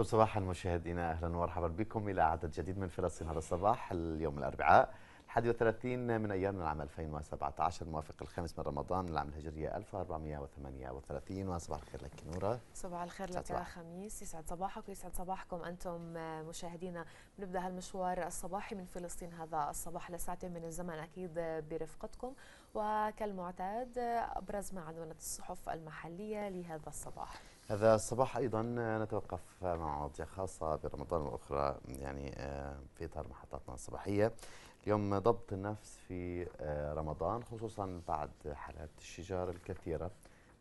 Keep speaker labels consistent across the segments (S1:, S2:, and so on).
S1: يسعد صباح المشاهدين اهلا ومرحبا بكم الى عدد جديد من فلسطين هذا الصباح اليوم الاربعاء 31 من ايار من العام 2017 موافق الخامس من رمضان من العام الهجريه 1438 وصباح الخير لك نوره
S2: صباح الخير لك يا خميس يسعد صباحك ويسعد صباحكم انتم آه، مشاهدينا بنبدا هالمشوار الصباحي من فلسطين هذا الصباح لساعتين من الزمن اكيد آه، برفقتكم وكالمعتاد آه، ابرز ما عنونت الصحف المحليه لهذا الصباح
S1: هذا الصباح ايضا آه، نتوقف مع مواضيع خاصه برمضان واخرى يعني آه، في اطار محطاتنا الصباحيه اليوم ضبط النفس في آه، رمضان خصوصا بعد حالات الشجار الكثيره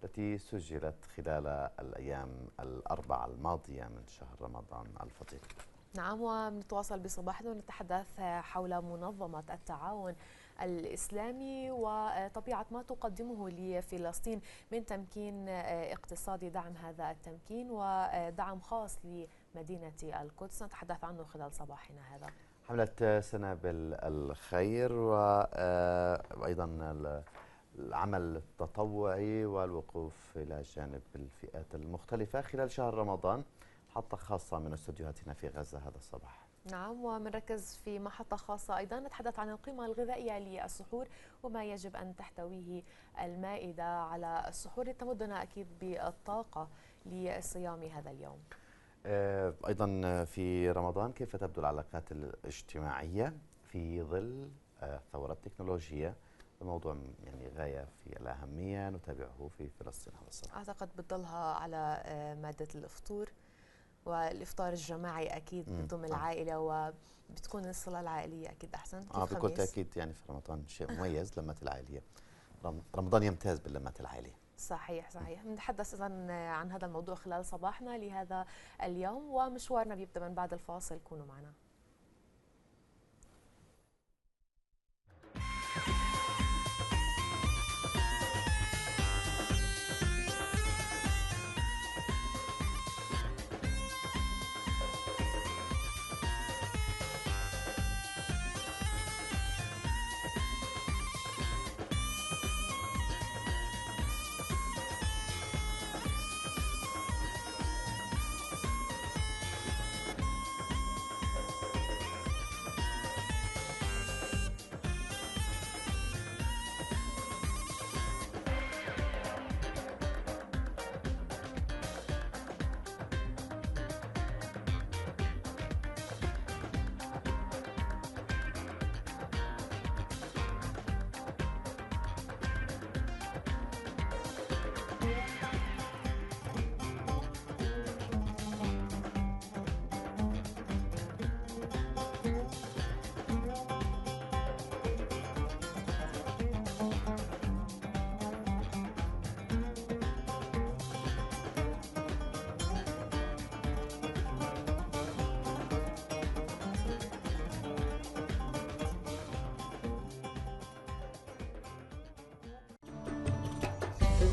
S1: التي سجلت خلال الايام الاربعه الماضيه من شهر رمضان الفضيل
S2: نعم ونتواصل بصباحنا ونتحدث حول منظمه التعاون الإسلامي وطبيعة ما تقدمه لفلسطين من تمكين آه، اقتصادي دعم هذا التمكين ودعم خاص لمدينة القدس نتحدث عنه خلال صباحنا هذا
S1: حملة سنابل الخير وأيضا آه، العمل التطوعي والوقوف إلى جانب الفئات المختلفة خلال شهر رمضان حلقة خاصة من استديوهاتنا في غزة هذا الصباح
S2: نعم ومنركز في محطة خاصة أيضا نتحدث عن القيمة الغذائية للسحور وما يجب أن تحتويه المائدة على السحور لتمدنا أكيد بالطاقة لصيام هذا اليوم
S1: آه، أيضا في رمضان كيف تبدو العلاقات الاجتماعية في ظل الثورة آه، التكنولوجية الموضوع يعني غايه في الاهميه نتابعه في فلسطين
S2: اعتقد بتضلها على آه، ماده الفطور والافطار الجماعي اكيد بضم العائله وبتكون الصله العائليه اكيد احسن اه بكل تاكيد
S1: يعني في رمضان شيء مميز لمات العائليه رمضان يمتاز باللمات العائليه
S2: صحيح صحيح بنتحدث اذا عن هذا الموضوع خلال صباحنا لهذا اليوم ومشوارنا بيبدا من بعد الفاصل كونوا معنا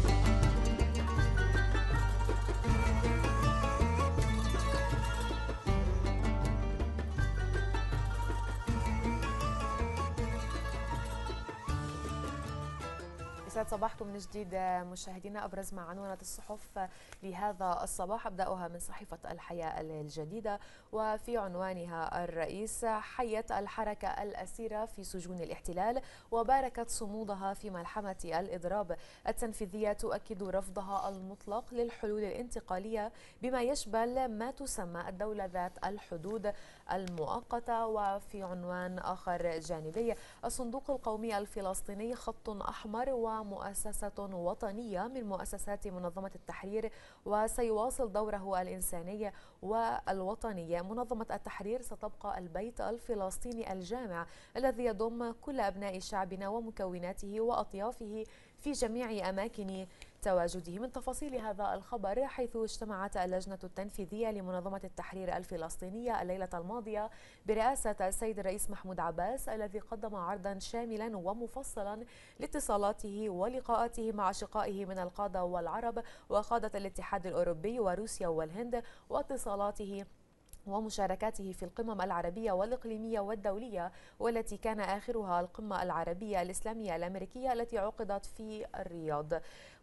S2: thank you يسعد صباحكم من جديد مشاهدينا ابرز ما عنونت الصحف لهذا الصباح ابداها من صحيفه الحياه الجديده وفي عنوانها الرئيس حيت الحركه الاسيره في سجون الاحتلال وباركت صمودها في ملحمه الاضراب التنفيذيه تؤكد رفضها المطلق للحلول الانتقاليه بما يشمل ما تسمى الدوله ذات الحدود المؤقتة وفي عنوان آخر جانبي الصندوق القومي الفلسطيني خط أحمر ومؤسسة وطنية من مؤسسات منظمة التحرير وسيواصل دوره الإنساني والوطني منظمة التحرير ستبقى البيت الفلسطيني الجامع الذي يضم كل أبناء شعبنا ومكوناته وأطيافه في جميع أماكن تواجده من تفاصيل هذا الخبر حيث اجتمعت اللجنة التنفيذية لمنظمة التحرير الفلسطينية الليلة الماضية برئاسة السيد الرئيس محمود عباس الذي قدم عرضا شاملا ومفصلا لاتصالاته ولقاءاته مع شقائه من القادة والعرب وقادة الاتحاد الأوروبي وروسيا والهند واتصالاته ومشاركاته في القمم العربية والإقليمية والدولية والتي كان آخرها القمة العربية الإسلامية الأمريكية التي عقدت في الرياض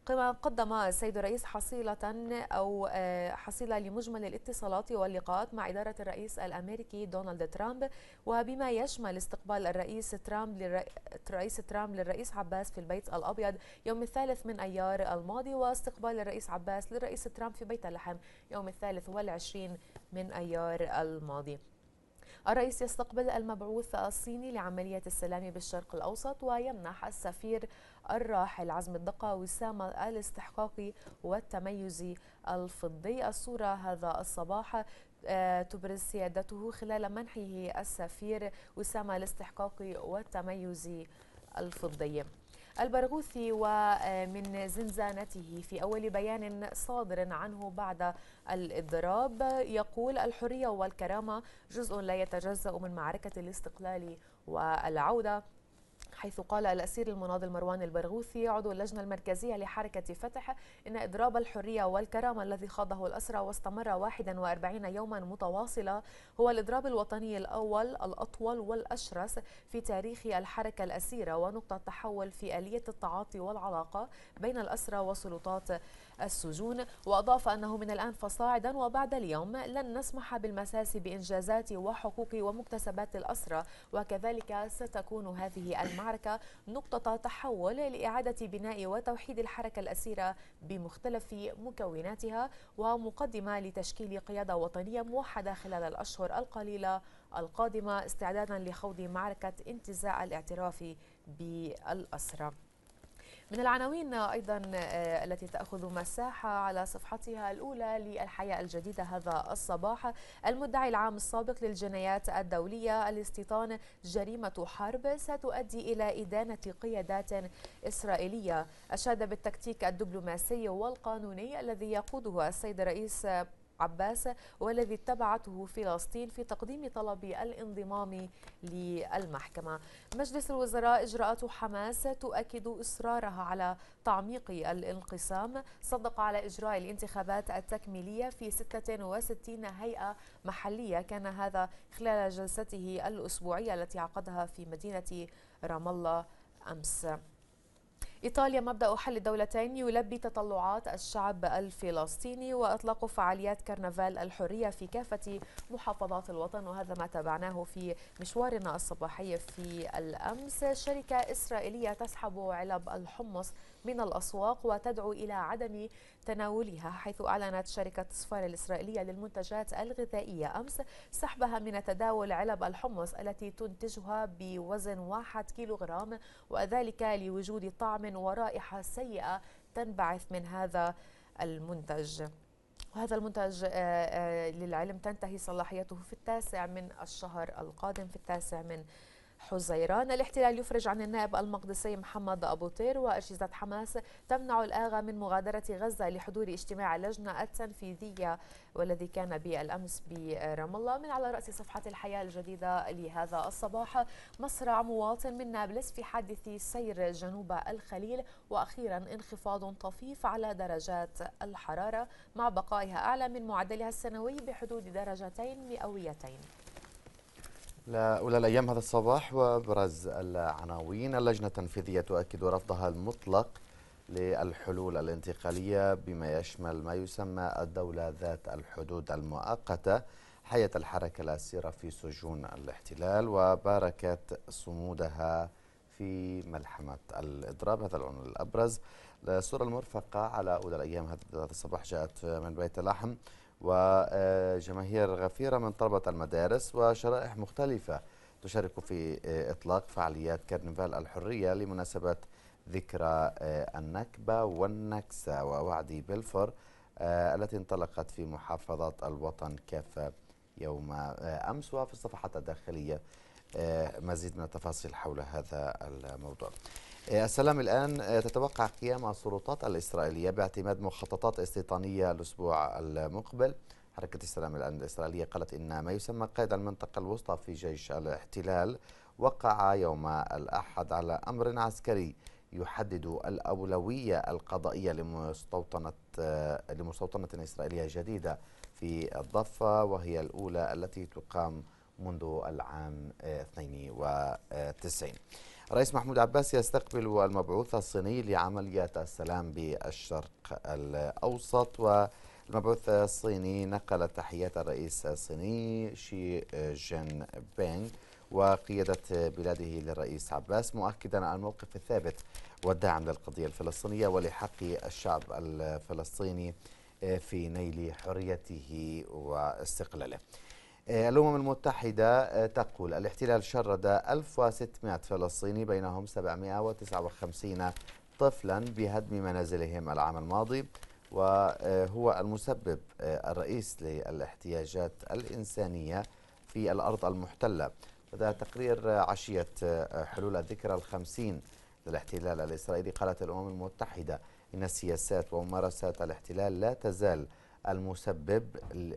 S2: قمم قدم السيد الرئيس حصيلة أو آه، حصيلة لمجمل الاتصالات واللقاءات مع إدارة الرئيس الأمريكي دونالد ترامب وبما يشمل استقبال الرئيس ترامب للرئيس ترامب للرئيس عباس في البيت الأبيض يوم الثالث من أيار الماضي واستقبال الرئيس عباس للرئيس ترامب في بيت اللحم يوم الثالث والعشرين من أيار الماضي الرئيس يستقبل المبعوث الصيني لعملية السلام بالشرق الأوسط ويمنح السفير الراحل عزم الدقة وسام الاستحقاقي والتميز الفضي الصورة هذا الصباح آه، تبرز سيادته خلال منحه السفير وسام الاستحقاقي والتميز الفضي البرغوثي ومن زنزانته في أول بيان صادر عنه بعد الإضراب يقول الحرية والكرامة جزء لا يتجزأ من معركة الاستقلال والعودة حيث قال الأسير المناضل مروان البرغوثي عضو اللجنة المركزية لحركة فتح إن إضراب الحرية والكرامة الذي خاضه الأسرى واستمر 41 يوما متواصلة هو الإضراب الوطني الأول الأطول والأشرس في تاريخ الحركة الأسيرة ونقطة تحول في آلية التعاطي والعلاقة بين الأسرى وسلطات السجون وأضاف أنه من الآن فصاعدا وبعد اليوم لن نسمح بالمساس بإنجازات وحقوق ومكتسبات الأسرة وكذلك ستكون هذه المعركة نقطة تحول لإعادة بناء وتوحيد الحركة الأسيرة بمختلف مكوناتها ومقدمة لتشكيل قيادة وطنية موحدة خلال الأشهر القليلة القادمة استعدادا لخوض معركة انتزاع الاعتراف بالأسرة من العناوين أيضا آه، التي تأخذ مساحة على صفحتها الأولى للحياة الجديدة هذا الصباح المدعي العام السابق للجنايات الدولية الاستيطان جريمة حرب ستؤدي إلى إدانة قيادات إسرائيلية أشاد بالتكتيك الدبلوماسي والقانوني الذي يقوده السيد رئيس عباس والذي اتبعته فلسطين في تقديم طلب الانضمام للمحكمة مجلس الوزراء إجراءات حماس تؤكد إصرارها على تعميق الانقسام صدق على إجراء الانتخابات التكميلية في 66 هيئة محلية كان هذا خلال جلسته الأسبوعية التي عقدها في مدينة رام الله أمس إيطاليا مبدأ حل الدولتين يلبي تطلعات الشعب الفلسطيني وإطلاق فعاليات كرنفال الحرية في كافة محافظات الوطن وهذا ما تابعناه في مشوارنا الصباحي في الأمس شركة إسرائيلية تسحب علب الحمص من الأسواق وتدعو إلى عدم تناولها حيث أعلنت شركة صفار الإسرائيلية للمنتجات الغذائية أمس سحبها من تداول علب الحمص التي تنتجها بوزن 1 كيلوغرام وذلك لوجود طعم ورائحة سيئة تنبعث من هذا المنتج وهذا المنتج آه، آه، للعلم تنتهي صلاحيته في التاسع من الشهر القادم في التاسع من حزيران الاحتلال يفرج عن النائب المقدسي محمد أبو طير وأجهزة حماس تمنع الآغا من مغادرة غزة لحضور اجتماع اللجنة التنفيذية والذي كان بالأمس برام الله من على رأس صفحة الحياة الجديدة لهذا الصباح مصرع مواطن من نابلس في حادث سير جنوب الخليل وأخيرا انخفاض طفيف على درجات الحرارة مع بقائها أعلى من معدلها السنوي بحدود درجتين مئويتين
S1: لأولى الأيام هذا الصباح وأبرز العناوين اللجنة التنفيذية تؤكد رفضها المطلق للحلول الانتقالية بما يشمل ما يسمى الدولة ذات الحدود المؤقتة حياة الحركة الأسيرة في سجون الاحتلال وباركت صمودها في ملحمة الإضراب هذا العنوان الأبرز الصورة المرفقة على أولى الأيام هذا الصباح جاءت من بيت لحم وجماهير غفيرة من طلبة المدارس وشرائح مختلفة تشارك في آه، إطلاق فعاليات كرنفال الحرية لمناسبة ذكرى آه، النكبة والنكسة ووعد بلفور آه، التي انطلقت في محافظة الوطن كافة يوم أمس وفي الصفحات الداخلية مزيد من التفاصيل حول هذا الموضوع السلام الآن آه، تتوقع قيام السلطات الإسرائيلية باعتماد مخططات استيطانية الأسبوع المقبل حركة السلام الآن الإسرائيلية قالت إن ما يسمى قائد المنطقة الوسطى في جيش الاحتلال وقع يوم الأحد على أمر عسكري يحدد الأولوية القضائية لمستوطنة آه، لمستوطنة إسرائيلية جديدة في الضفة وهي الأولى التي تقام منذ العام 92 آه، الرئيس محمود عباس يستقبل المبعوث الصيني لعمليات السلام بالشرق الأوسط والمبعوث الصيني نقل تحيات الرئيس الصيني شي جين بينغ وقيادة بلاده للرئيس عباس مؤكدا على الموقف الثابت والداعم للقضية الفلسطينية ولحق الشعب الفلسطيني في نيل حريته واستقلاله الأمم المتحدة آه، تقول الاحتلال شرد 1600 فلسطيني بينهم 759 طفلا بهدم منازلهم العام الماضي وهو المسبب آه، الرئيس للاحتياجات الإنسانية في الأرض المحتلة هذا تقرير آه، عشية حلول الذكرى الخمسين للاحتلال الإسرائيلي قالت الأمم المتحدة إن السياسات وممارسات الاحتلال لا تزال المسبب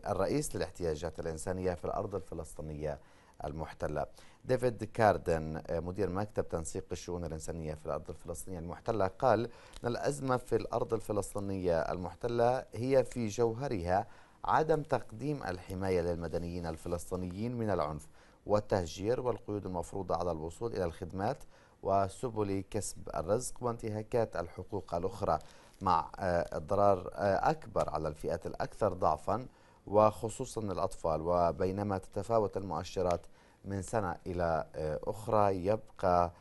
S1: الرئيس للاحتياجات الإنسانية في الأرض الفلسطينية المحتلة ديفيد كاردن آه، مدير مكتب تنسيق الشؤون الإنسانية في الأرض الفلسطينية المحتلة قال أن الأزمة في الأرض الفلسطينية المحتلة هي في جوهرها عدم تقديم الحماية للمدنيين الفلسطينيين من العنف والتهجير والقيود المفروضة على الوصول إلى الخدمات وسبل كسب الرزق وانتهاكات الحقوق الأخرى مع آه، اضرار آه، اكبر على الفئات الاكثر ضعفا وخصوصا الاطفال وبينما تتفاوت المؤشرات من سنه الى آه، اخرى يبقى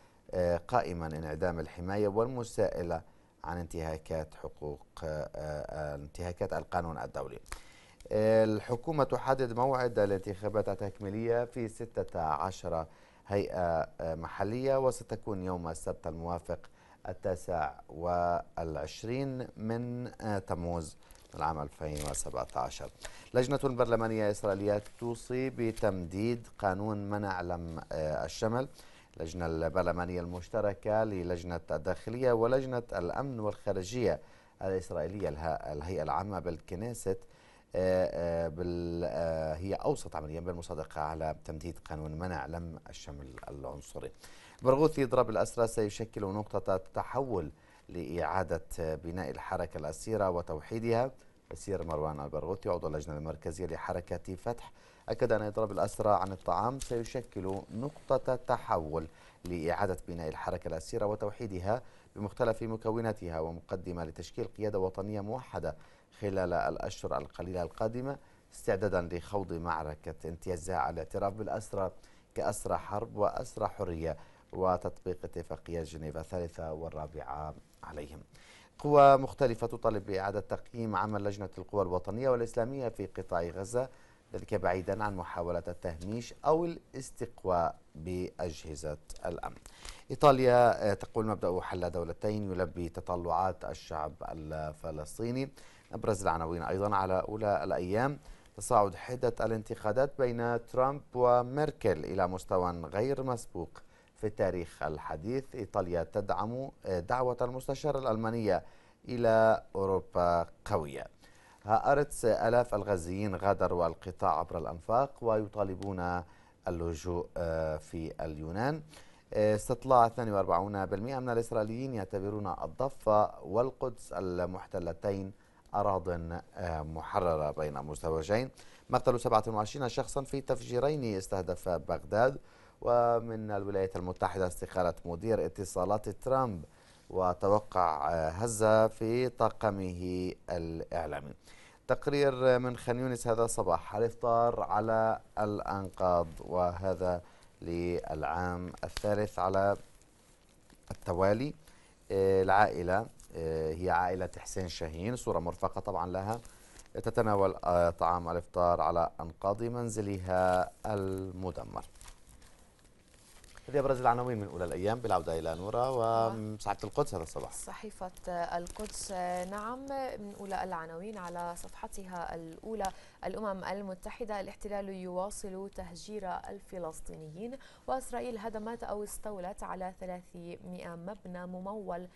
S1: قائما انعدام الحمايه والمساءله عن انتهاكات حقوق انتهاكات القانون الدولي. الحكومة تحدد موعد الانتخابات التكميلية في 16 هيئة محلية وستكون يوم السبت الموافق التاسع والعشرين من آه، تموز العام 2017 لجنة برلمانية إسرائيلية توصي بتمديد قانون منع لم آه، الشمل اللجنة البرلمانية المشتركة للجنة الداخلية ولجنة الأمن والخارجية الإسرائيلية الهيئة العامة بالكنيست آه، هي أوصت عمليا بالمصادقة على تمديد قانون منع لم الشمل العنصري برغوثي يضرب الأسرى سيشكل نقطة تحول لإعادة بناء الحركة الأسيرة وتوحيدها السير مروان البرغوثي عضو اللجنة المركزية لحركة فتح أكد أن إضراب الأسرى عن الطعام سيشكل نقطة تحول لإعادة بناء الحركة الأسيرة وتوحيدها بمختلف مكوناتها ومقدمة لتشكيل قيادة وطنية موحدة خلال الأشهر القليلة القادمة استعدادا لخوض معركة انتزاع الاعتراف بالأسرى كأسرى حرب وأسرى حرية وتطبيق اتفاقية جنيف الثالثة والرابعة عليهم قوى مختلفة تطالب بإعادة تقييم عمل لجنة القوى الوطنية والإسلامية في قطاع غزة ذلك بعيدا عن محاولة التهميش أو الاستقواء بأجهزة الأمن إيطاليا آه، تقول مبدأ حل دولتين يلبي تطلعات الشعب الفلسطيني أبرز العناوين أيضا على أولى الأيام تصاعد حدة الانتقادات بين ترامب وميركل إلى مستوى غير مسبوق في التاريخ الحديث إيطاليا تدعم آه، دعوة المستشار الألمانية إلى أوروبا قوية هأرتس ألاف الغزيين غادروا القطاع عبر الأنفاق ويطالبون اللجوء آه، في اليونان آه، استطلاع 42% من الإسرائيليين يعتبرون الضفة والقدس المحتلتين أراض محررة بين مزدوجين مقتل 27 شخصا في تفجيرين استهدف بغداد ومن الولايات المتحدة استقالة مدير اتصالات ترامب وتوقع آه، هزة في طاقمه الإعلامي تقرير من خان يونس هذا الصباح الإفطار على الأنقاض وهذا للعام الثالث على التوالي آه، العائلة آه، هي عائلة حسين شاهين صورة مرفقة طبعا لها تتناول طعام الإفطار على أنقاض منزلها المدمر هذه ابرز العناوين من اولى الايام بالعوده الى نوره وصحيفه القدس هذا الصباح.
S2: صحيفه القدس نعم من اولى العناوين على صفحتها الاولى الامم المتحده الاحتلال يواصل تهجير الفلسطينيين واسرائيل هدمت او استولت على 300 مبنى ممول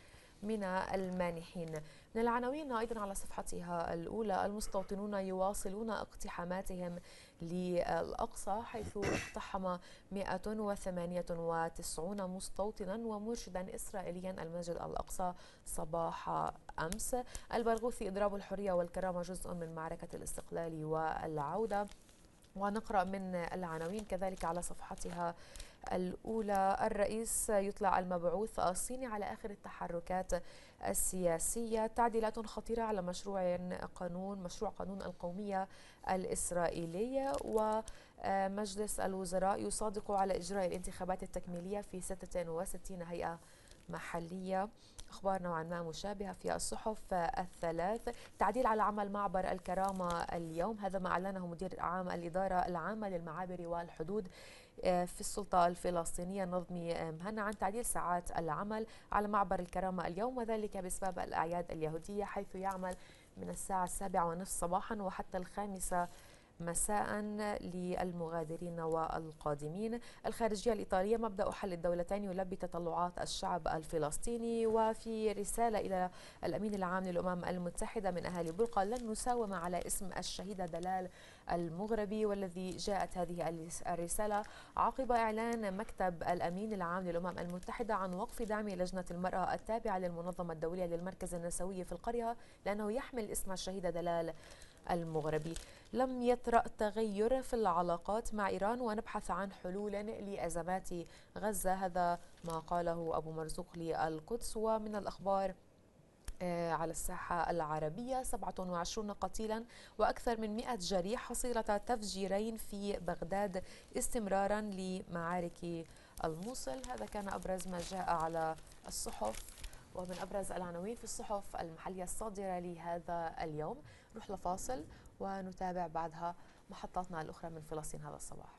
S2: من المانحين من العناوين أيضا على صفحتها الأولى المستوطنون يواصلون اقتحاماتهم للأقصى حيث اقتحم 198 مستوطنا ومرشدا إسرائيليا المسجد الأقصى صباح أمس البرغوثي إضراب الحرية والكرامة جزء من معركة الاستقلال والعودة ونقرأ من العناوين كذلك على صفحتها الأولى الرئيس يطلع المبعوث الصيني على آخر التحركات السياسية تعديلات خطيرة على مشروع قانون مشروع قانون القومية الإسرائيلية ومجلس آه، الوزراء يصادق على إجراء الانتخابات التكميلية في 66 هيئة محلية أخبار نوعا ما مشابهة في الصحف الثلاث تعديل على عمل معبر الكرامة اليوم هذا ما أعلنه مدير عام الإدارة العامة للمعابر والحدود آه، في السلطة الفلسطينية نظمي آه، مهنا عن تعديل ساعات العمل على معبر الكرامة اليوم وذلك بسبب الأعياد اليهودية حيث يعمل من الساعة السابعة ونصف صباحا وحتى الخامسة مساء للمغادرين والقادمين الخارجية الإيطالية مبدأ حل الدولتين يلبي تطلعات الشعب الفلسطيني وفي رسالة إلى الأمين العام للأمم المتحدة من أهالي بلقى لن نساوم على اسم الشهيدة دلال المغربي والذي جاءت هذه الرسالة عقب إعلان مكتب الأمين العام للأمم المتحدة عن وقف دعم لجنة المرأة التابعة للمنظمة الدولية للمركز النسوي في القرية لأنه يحمل اسم الشهيدة دلال المغربي لم يطرأ تغير في العلاقات مع إيران ونبحث عن حلول لأزمات غزة هذا ما قاله أبو مرزوق للقدس ومن الأخبار آه، على الساحة العربية 27 قتيلا وأكثر من 100 جريح حصيلة تفجيرين في بغداد استمرارا لمعارك الموصل هذا كان أبرز ما جاء على الصحف ومن أبرز العناوين في الصحف المحلية الصادرة لهذا اليوم نروح لفاصل ونتابع بعدها محطاتنا الأخرى من فلسطين هذا الصباح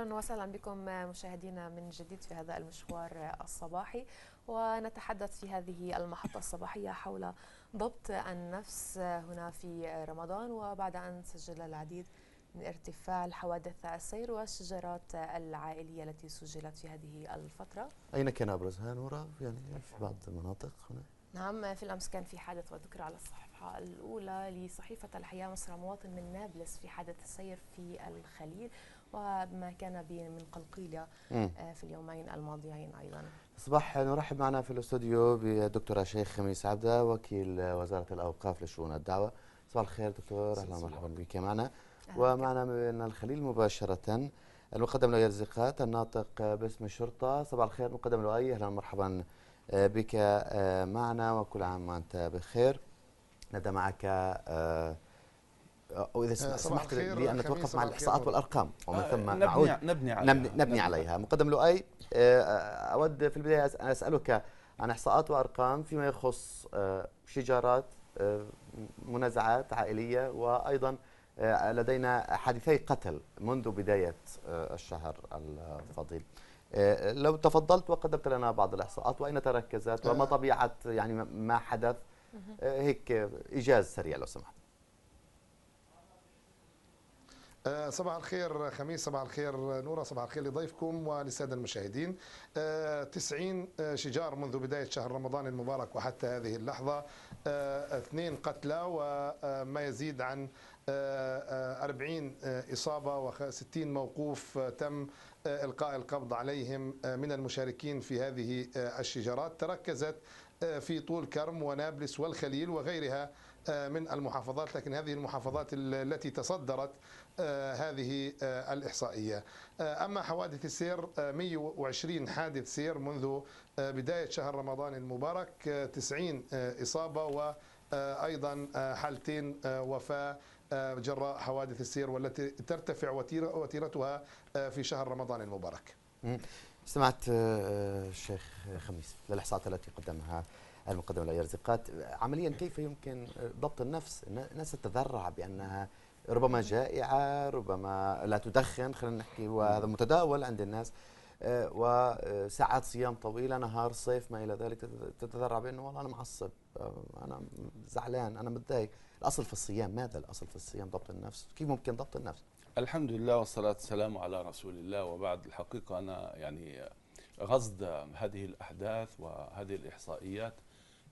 S2: اهلا وسهلا بكم مشاهدينا من جديد في هذا المشوار الصباحي ونتحدث في هذه المحطه الصباحيه حول ضبط النفس هنا في رمضان وبعد ان سجل العديد من ارتفاع الحوادث السير والشجرات العائليه التي سجلت في هذه الفتره.
S1: اين كان ابرزها نورا؟ يعني في بعض المناطق هنا.
S2: نعم في الامس كان في حادث وذكر على الصفحه الاولى لصحيفه الحياه مصر مواطن من نابلس في حادث السير في الخليل وما كان به من قلقيلة آه، في اليومين الماضيين أيضا
S1: صباح نرحب معنا في الاستوديو بالدكتورة شيخ خميس عبدة وكيل وزارة الأوقاف لشؤون الدعوة صباح الخير دكتور أهلا ومرحبا بك معنا ومعنا من الخليل مباشرة المقدم لؤي الزقات الناطق باسم الشرطة صباح الخير مقدم لؤي أهلا ومرحبا آه، بك آه، معنا وكل عام وأنت بخير نبدا معك أو إذا آه، سمحت لي ان نتوقف مع الاحصاءات والارقام ومن آه، ثم نبني نعود نبني عليها نبني, نبني عليها مقدم لؤي آه، اود في البدايه ان اسالك عن احصاءات وارقام فيما يخص شجارات منازعات عائليه وايضا لدينا حادثي قتل منذ بدايه الشهر الفضيل لو تفضلت وقدمت لنا بعض الاحصاءات واين تركزت وما طبيعه يعني ما حدث هيك ايجاز سريع لو سمحت
S3: آه، صباح الخير خميس صباح الخير نورة صباح الخير لضيفكم وللسادة المشاهدين 90 آه، آه، شجار منذ بداية شهر رمضان المبارك وحتى هذه اللحظة اثنين قتلى وما يزيد عن 40 إصابة و60 موقوف تم إلقاء القبض عليهم من المشاركين في هذه الشجارات تركزت في طول كرم ونابلس والخليل وغيرها من المحافظات لكن هذه المحافظات التي تصدرت آه، هذه آه، الإحصائية آه، أما حوادث السير 120 حادث سير منذ بداية شهر رمضان المبارك 90 إصابة و ايضا حالتين وفاه جراء حوادث السير والتي ترتفع وتيرتها في شهر رمضان المبارك.
S1: سمعت الشيخ خميس للاحصاءات التي قدمها المقدمه اليرزقات عمليا كيف يمكن ضبط النفس؟ الناس تتذرع بانها ربما جائعه ربما لا تدخن خلينا نحكي وهذا متداول عند الناس آه، وساعات صيام طويله نهار صيف ما الى ذلك تتذرع بانه والله انا معصب آه، انا زعلان انا متضايق الاصل في الصيام ماذا الاصل في الصيام ضبط النفس كيف ممكن ضبط
S4: النفس الحمد لله والصلاه والسلام على رسول الله وبعد الحقيقه انا يعني غصد هذه الاحداث وهذه الاحصائيات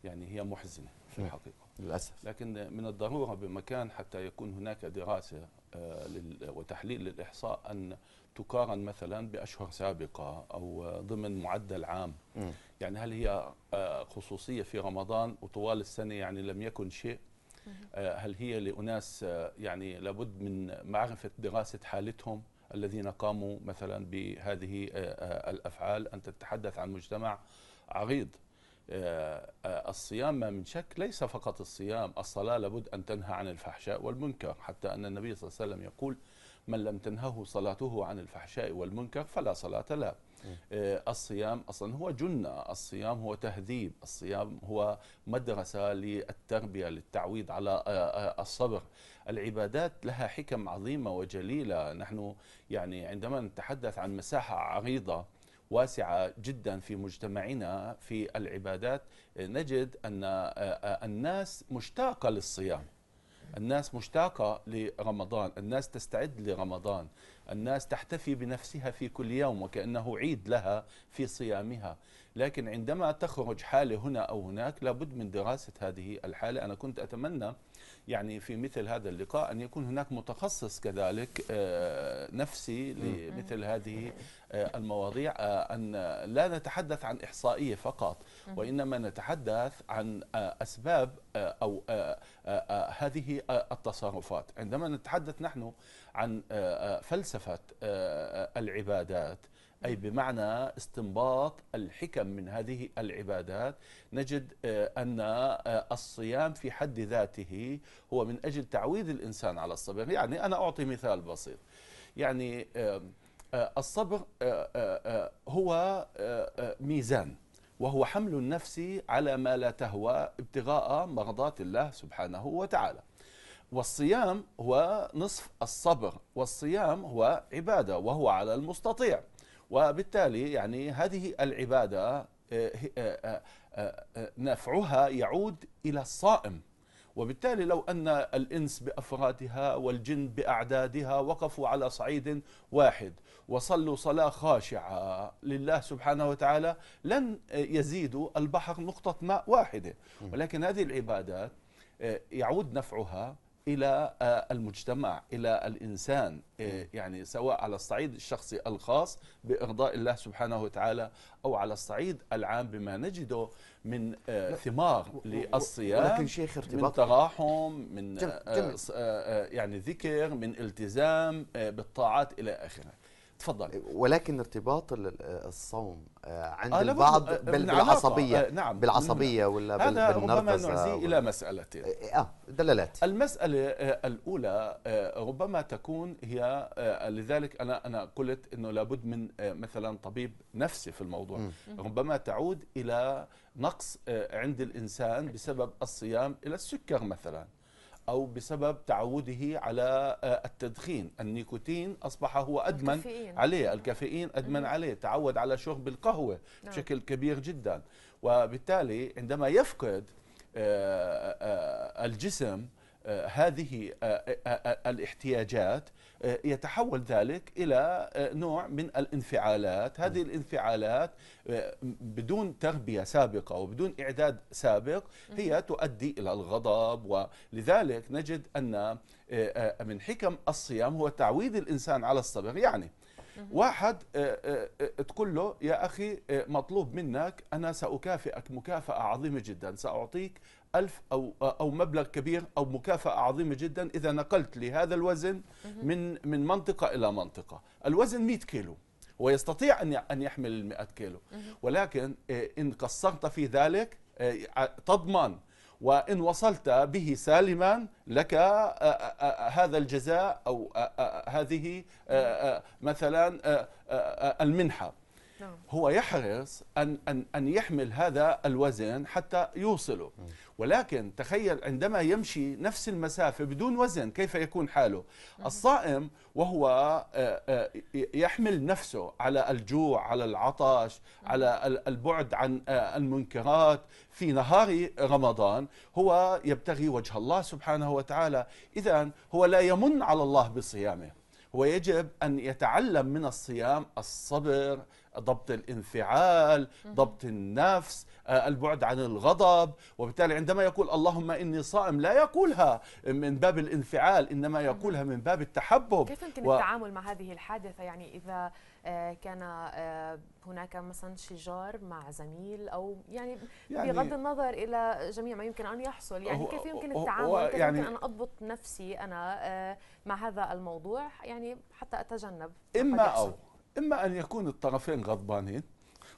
S4: يعني هي محزنه في نعم. الحقيقه للاسف لكن من الضروره بمكان حتى يكون هناك دراسه آه، وتحليل للاحصاء ان تقارن مثلا باشهر سابقه او ضمن معدل عام م. يعني هل هي آه، خصوصيه في رمضان وطوال السنه يعني لم يكن شيء آه، هل هي لاناس يعني لابد من معرفه دراسه حالتهم الذين قاموا مثلا بهذه الافعال انت تتحدث عن مجتمع عريض آه، آه، الصيام ما من شك ليس فقط الصيام الصلاة لابد أن تنهى عن الفحشاء والمنكر حتى أن النبي صلى الله عليه وسلم يقول من لم تنهه صلاته عن الفحشاء والمنكر فلا صلاة له آه، الصيام أصلا هو جنة الصيام هو تهذيب الصيام هو مدرسة للتربية للتعويض على الصبر العبادات لها حكم عظيمة وجليلة نحن يعني عندما نتحدث عن مساحة عريضة واسعة جدا في مجتمعنا في العبادات نجد أن آه، الناس مشتاقة للصيام الناس مشتاقة لرمضان الناس تستعد لرمضان الناس تحتفي بنفسها في كل يوم وكأنه عيد لها في صيامها لكن عندما تخرج حالة هنا أو هناك لابد من دراسة هذه الحالة أنا كنت أتمنى يعني في مثل هذا اللقاء أن يكون هناك متخصص كذلك آه، نفسي لمثل هذه آه، المواضيع آه، أن لا نتحدث عن إحصائية فقط وإنما نتحدث عن أسباب أو هذه التصرفات عندما نتحدث نحن عن فلسفة العبادات أي بمعنى استنباط الحكم من هذه العبادات نجد آه، أن آه، الصيام في حد ذاته هو من أجل تعويد الإنسان على الصبر يعني أنا أعطي مثال بسيط يعني آه، الصبر هو ميزان وهو حمل النفس على ما لا تهوى ابتغاء مرضات الله سبحانه وتعالى والصيام هو نصف الصبر والصيام هو عبادة وهو على المستطيع وبالتالي يعني هذه العبادة آه، آه، آه، نفعها يعود إلى الصائم وبالتالي لو أن الإنس بأفرادها والجن بأعدادها وقفوا على صعيد واحد وصلوا صلاة خاشعة لله سبحانه وتعالى لن يزيدوا البحر نقطة ماء واحدة ولكن هذه العبادات يعود نفعها الى آه، المجتمع الى الانسان آه، يعني سواء على الصعيد الشخصي الخاص بارضاء الله سبحانه وتعالى او على الصعيد العام بما نجده من آه، ثمار للصيام لكن شيخ من تراحم من يعني ذكر من التزام بالطاعات الى اخره
S1: تفضل ولكن ارتباط الصوم آه، عند آه البعض آه، بالعصبيه آه نعم بالعصبيه نعم. ولا هذا ربما نعزي الى
S4: مسالتين آه،, اه دلالات المساله الاولى ربما تكون هي لذلك انا انا قلت انه لابد من مثلا طبيب نفسي في الموضوع م. ربما تعود الى نقص عند الانسان بسبب الصيام الى السكر مثلا أو بسبب تعوده على آه، التدخين النيكوتين أصبح هو أدمن الكافيين. عليه الكافيين أدمن عليه تعود على شرب القهوة نعم. بشكل كبير جدا وبالتالي عندما يفقد آه، آه، الجسم هذه الاحتياجات آه، يتحول ذلك الى آه، نوع من الانفعالات، هذه الانفعالات آه، بدون تربيه سابقه وبدون اعداد سابق هي تؤدي الى الغضب ولذلك نجد ان من حكم الصيام هو تعويد الانسان على الصبر، يعني واحد تقول له يا أخي مطلوب منك أنا سأكافئك مكافأة عظيمة جدا سأعطيك ألف أو, أو مبلغ كبير أو مكافأة عظيمة جدا إذا نقلت لهذا الوزن من, من منطقة إلى منطقة الوزن 100 كيلو ويستطيع أن أن يحمل 100 كيلو ولكن آه، إن قصرت في ذلك آه، تضمن وإن وصلت به سالما لك آه، هذا الجزاء أو هذه مثلا المنحة نعم. هو يحرص أن, أن, أن يحمل هذا الوزن حتى يوصله ولكن تخيل عندما يمشي نفس المسافة بدون وزن كيف يكون حاله الصائم وهو آه، آه، يحمل نفسه على الجوع على العطش على البعد عن آه، المنكرات في نهار رمضان هو يبتغي وجه الله سبحانه وتعالى إذا هو لا يمن على الله بصيامه هو يجب أن يتعلم من الصيام الصبر ضبط الانفعال ضبط النفس آه، البعد عن الغضب وبالتالي عندما يقول اللهم إني صائم لا يقولها من باب الانفعال إنما يقولها من باب التحبب كيف يمكن و... التعامل
S2: مع هذه الحادثة يعني إذا آه، كان آه، هناك مثلا شجار مع زميل أو يعني, يعني بغض النظر إلى جميع ما يمكن أن يحصل يعني كيف يمكن التعامل كيف يعني يمكن أن أضبط نفسي أنا مع هذا الموضوع يعني حتى أتجنب إما
S4: أو إما أن يكون الطرفين غضبانين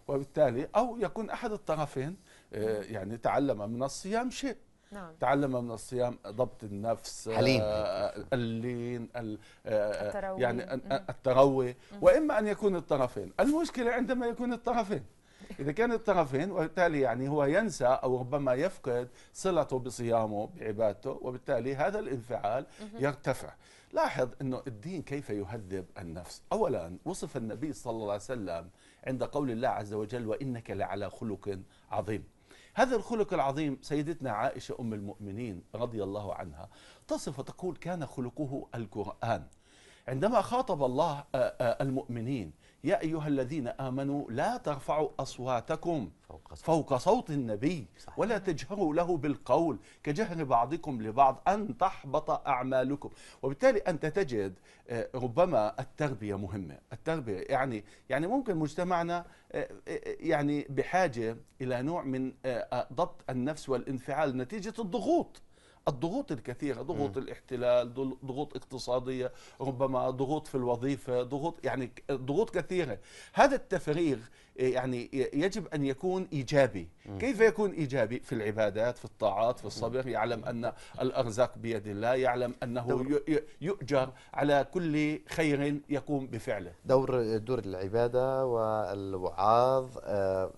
S4: وبالتالي أو يكون أحد الطرفين آه، يعني تعلم من الصيام شيء نعم. تعلم من الصيام ضبط النفس آه، حليم آه اللين آه التروي. يعني آه، التروي واما ان يكون الطرفين المشكله عندما يكون الطرفين اذا كان الطرفين وبالتالي يعني هو ينسى او ربما يفقد صلته بصيامه بعبادته وبالتالي هذا الانفعال يرتفع لاحظ أنه الدين كيف يهذب النفس أولا وصف النبي صلى الله عليه وسلم عند قول الله عز وجل وإنك لعلى خلق عظيم هذا الخلق العظيم سيدتنا عائشة أم المؤمنين رضي الله عنها تصف وتقول كان خلقه القرآن عندما خاطب الله آه، آه، المؤمنين يا أيها الذين آمنوا لا ترفعوا أصواتكم فوق, فوق صوت النبي صحيح. ولا تجهروا له بالقول كجهر بعضكم لبعض أن تحبط أعمالكم وبالتالي أنت تجد آه، ربما التربية مهمة التربية يعني يعني ممكن مجتمعنا آه، آه، يعني بحاجة إلى نوع من ضبط النفس والانفعال نتيجة الضغوط الضغوط الكثيرة ضغوط م. الاحتلال ضغوط اقتصادية ربما ضغوط في الوظيفة ضغوط يعني ضغوط كثيرة هذا التفريغ آه، يعني يجب أن يكون إيجابي م. كيف يكون إيجابي في العبادات في الطاعات في الصبر يعلم أن الأرزاق بيد الله يعلم أنه يؤجر على كل خير يقوم
S1: بفعله دور دور العبادة والوعاظ آه،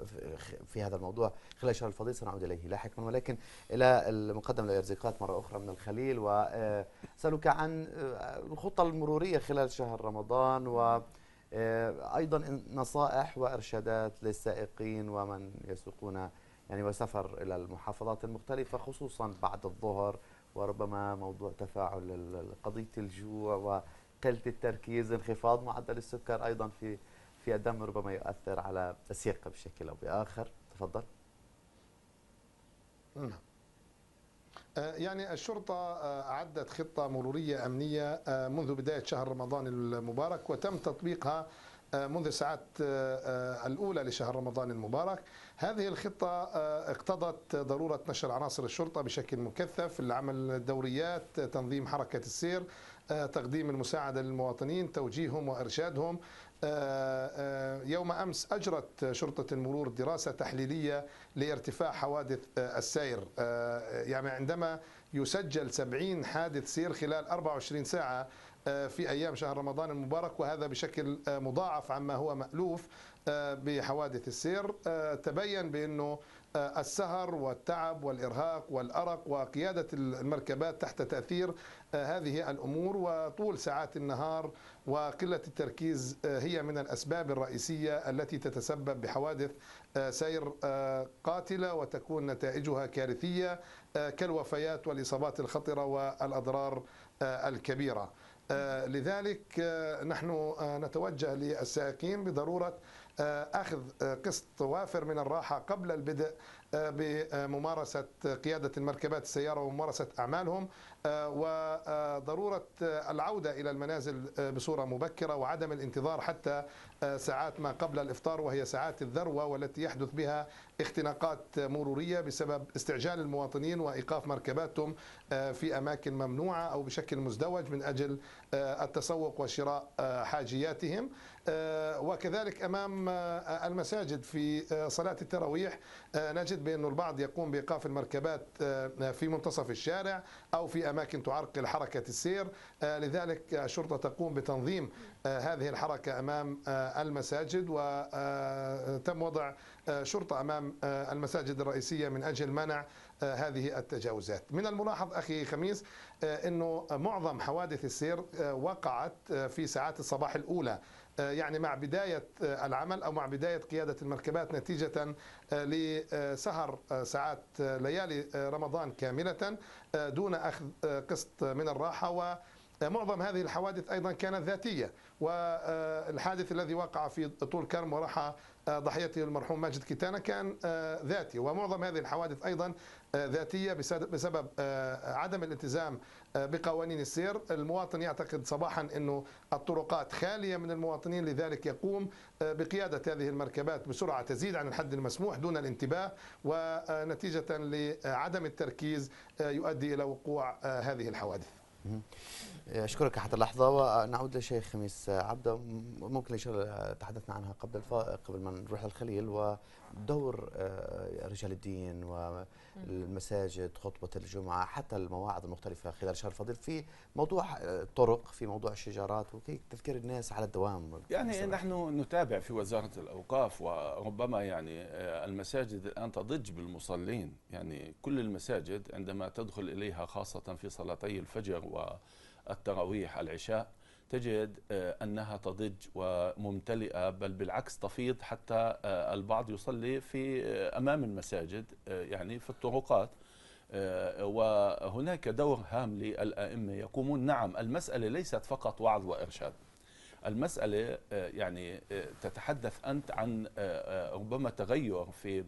S1: في هذا الموضوع خلال الشهر الفضيل سنعود إليه لاحقا ولكن إلى المقدم الإرزاقات مرة أخرى من الخليل وسالك آه، عن آه، الخطة المرورية خلال شهر رمضان و آه، ايضا نصائح وارشادات للسائقين ومن يسوقون يعني وسفر الى المحافظات المختلفه خصوصا بعد الظهر وربما موضوع تفاعل قضيه الجوع وقله التركيز انخفاض معدل السكر ايضا في في الدم ربما يؤثر على السياقه بشكل او باخر تفضل
S3: نعم آه، يعني الشرطة آه، عدت خطة مرورية أمنية آه، منذ بداية شهر رمضان المبارك وتم تطبيقها منذ الساعات الأولى لشهر رمضان المبارك هذه الخطة اقتضت ضرورة نشر عناصر الشرطة بشكل مكثف العمل الدوريات تنظيم حركة السير تقديم المساعدة للمواطنين توجيههم وإرشادهم آه، آه، يوم امس اجرت شرطه المرور دراسه تحليليه لارتفاع حوادث آه، السير يعني عندما يسجل 70 حادث سير خلال 24 ساعه في ايام شهر رمضان المبارك وهذا بشكل مضاعف عما هو مالوف بحوادث السير تبين بانه السهر والتعب والإرهاق والأرق وقيادة المركبات تحت تأثير آه، هذه الأمور وطول ساعات النهار وقلة التركيز آه، هي من الأسباب الرئيسية التي تتسبب بحوادث آه، سير قاتلة وتكون نتائجها كارثية كالوفيات والإصابات الخطرة والأضرار الكبيرة لذلك نحن نتوجه للسائقين بضروره آه، أخذ آه، قسط وافر من الراحة قبل البدء آه، بممارسة قيادة المركبات السيارة وممارسة أعمالهم آه، وضروره العوده الى المنازل آه، بصوره مبكره وعدم الانتظار حتى آه، ساعات ما قبل الافطار وهي ساعات الذروه والتي يحدث بها اختناقات مروريه بسبب استعجال المواطنين وايقاف مركباتهم في اماكن ممنوعه او بشكل مزدوج من اجل التسوق وشراء حاجياتهم وكذلك امام المساجد في صلاه التراويح نجد بأن البعض يقوم بايقاف المركبات في منتصف الشارع أو في أماكن تعرقل حركة السير آه، لذلك آه، الشرطة تقوم بتنظيم آه، هذه الحركة أمام المساجد وتم وضع شرطة أمام المساجد الرئيسية من أجل منع هذه التجاوزات من الملاحظ أخي خميس أنه معظم حوادث السير وقعت في ساعات الصباح الأولى آه، يعني مع بداية آه، العمل أو مع بداية قيادة المركبات نتيجة آه، لسهر ساعات ليالي رمضان كاملة دون أخذ قسط من الراحة و معظم هذه الحوادث ايضا كانت ذاتيه والحادث الذي وقع في طول كرم وراح ضحيته المرحوم ماجد كيتانا كان ذاتي ومعظم هذه الحوادث ايضا آه، ذاتيه بسبب آه، عدم الالتزام آه، بقوانين السير، المواطن يعتقد صباحا انه الطرقات خاليه من المواطنين لذلك يقوم بقياده هذه المركبات بسرعه تزيد عن الحد المسموح دون الانتباه ونتيجه لعدم التركيز يؤدي الى وقوع هذه الحوادث.
S1: اشكرك حتى اللحظه ونعود للشيخ خميس عبده ممكن ان شاء الله تحدثنا عنها قبل قبل ما نروح للخليل و دور آه، رجال الدين والمساجد خطبة الجمعة حتى المواعظ المختلفة خلال شهر الفضيل في موضوع الطرق آه، في موضوع الشجارات وكيف تذكير الناس على الدوام
S4: يعني بصراحة. نحن نتابع في وزارة الأوقاف وربما يعني آه، المساجد الآن تضج بالمصلين يعني كل المساجد عندما تدخل إليها خاصة في صلاتي الفجر والتراويح العشاء تجد آه، أنها تضج وممتلئة بل بالعكس تفيض حتى آه، البعض يصلي في آه، أمام المساجد يعني في الطرقات وهناك دور هام للأئمة يقومون نعم المسألة ليست فقط وعظ وإرشاد المسألة يعني تتحدث أنت عن ربما تغير في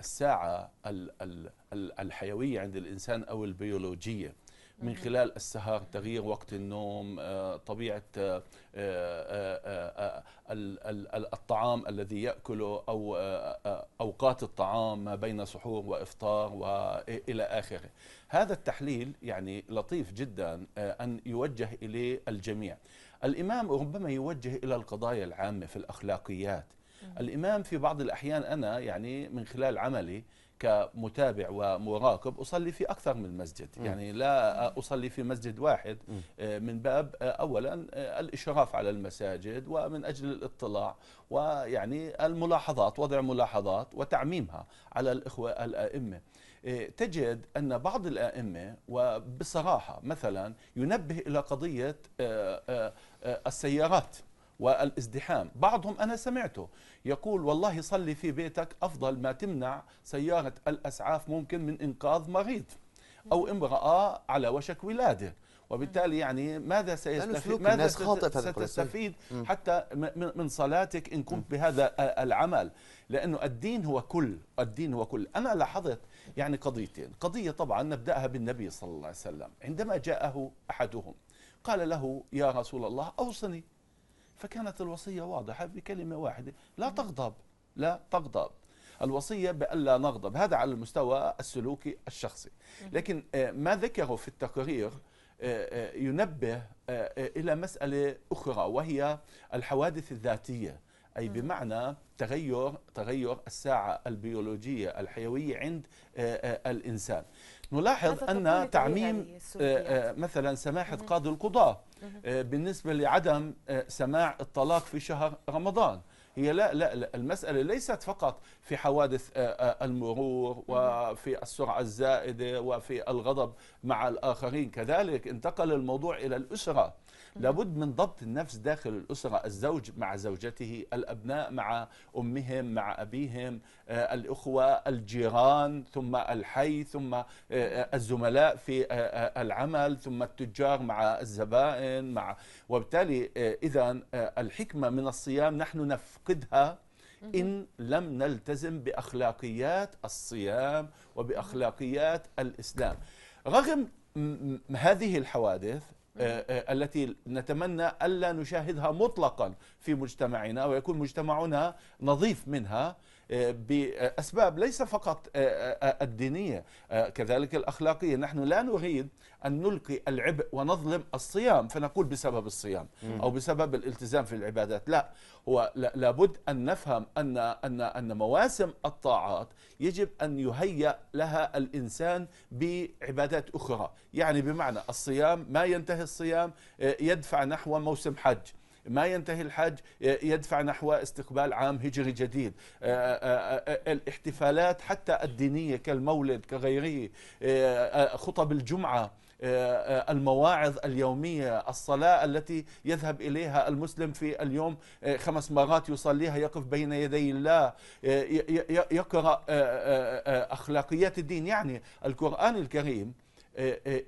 S4: الساعة الحيوية عند الإنسان أو البيولوجية من خلال السهر تغيير وقت النوم آه، طبيعة آه، آه، الطعام الذي يأكله أو أوقات الطعام ما بين سحور وإفطار وإلى آخره هذا التحليل يعني لطيف جدا أن يوجه إليه الجميع الإمام ربما يوجه إلى القضايا العامة في الأخلاقيات الإمام في بعض الأحيان أنا يعني من خلال عملي كمتابع ومراقب أصلي في أكثر من مسجد يعني لا أصلي في مسجد واحد آه، من باب آه، أولا آه، الإشراف على المساجد ومن أجل الاطلاع ويعني الملاحظات وضع ملاحظات وتعميمها على الإخوة الأئمة تجد أن بعض الأئمة وبصراحة مثلا ينبه إلى قضية السيارات والازدحام بعضهم أنا سمعته يقول والله صلي في بيتك أفضل ما تمنع سيارة الأسعاف ممكن من إنقاذ مريض أو امرأة على وشك ولادة وبالتالي يعني ماذا سيستفيد ماذا ستستفيد حتى من صلاتك ان كنت بهذا العمل لانه الدين هو كل الدين هو كل انا لاحظت يعني قضيتين قضيه طبعا نبداها بالنبي صلى الله عليه وسلم عندما جاءه احدهم قال له يا رسول الله اوصني فكانت الوصية واضحة بكلمة واحدة لا تغضب لا تغضب الوصية بألا نغضب هذا على المستوى السلوكي الشخصي لكن آه، ما ذكره في التقرير آه، آه، ينبه إلى مسألة أخرى وهي الحوادث الذاتية أي بمعنى تغير تغير الساعة البيولوجية الحيوية عند الإنسان نلاحظ أن تعميم يعني آه، آه، مثلا سماحة قاضي القضاة آه، بالنسبة لعدم سماع الطلاق في شهر رمضان هي لا لا لا المسألة ليست فقط في حوادث المرور وفي السرعة الزائدة وفي الغضب مع الآخرين كذلك انتقل الموضوع إلى الأسرة لابد من ضبط النفس داخل الأسرة الزوج مع زوجته الأبناء مع أمهم مع أبيهم آه، الأخوة الجيران ثم الحي ثم آه، آه، الزملاء في العمل ثم التجار مع الزبائن مع وبالتالي إذا الحكمة من الصيام نحن نفقدها إن لم نلتزم بأخلاقيات الصيام وبأخلاقيات الإسلام رغم هذه الحوادث آه، آه، التي نتمنى ألا نشاهدها مطلقا في مجتمعنا ويكون مجتمعنا نظيف منها بأسباب ليس فقط آه، آه، آه، الدينية كذلك الأخلاقية نحن لا نريد أن نلقي العبء ونظلم الصيام فنقول بسبب الصيام أو بسبب الالتزام في العبادات لا هو لابد أن نفهم أن, أن, أن مواسم الطاعات يجب أن يهيأ لها الإنسان بعبادات أخرى يعني بمعنى الصيام ما ينتهي الصيام يدفع نحو موسم حج ما ينتهي الحج يدفع نحو استقبال عام هجري جديد آه، آه، آه، الاحتفالات حتى الدينية كالمولد كغيره خطب الجمعة المواعظ اليومية الصلاة التي يذهب إليها المسلم في اليوم خمس مرات يصليها يقف بين يدي الله يقرأ أخلاقيات الدين يعني القرآن الكريم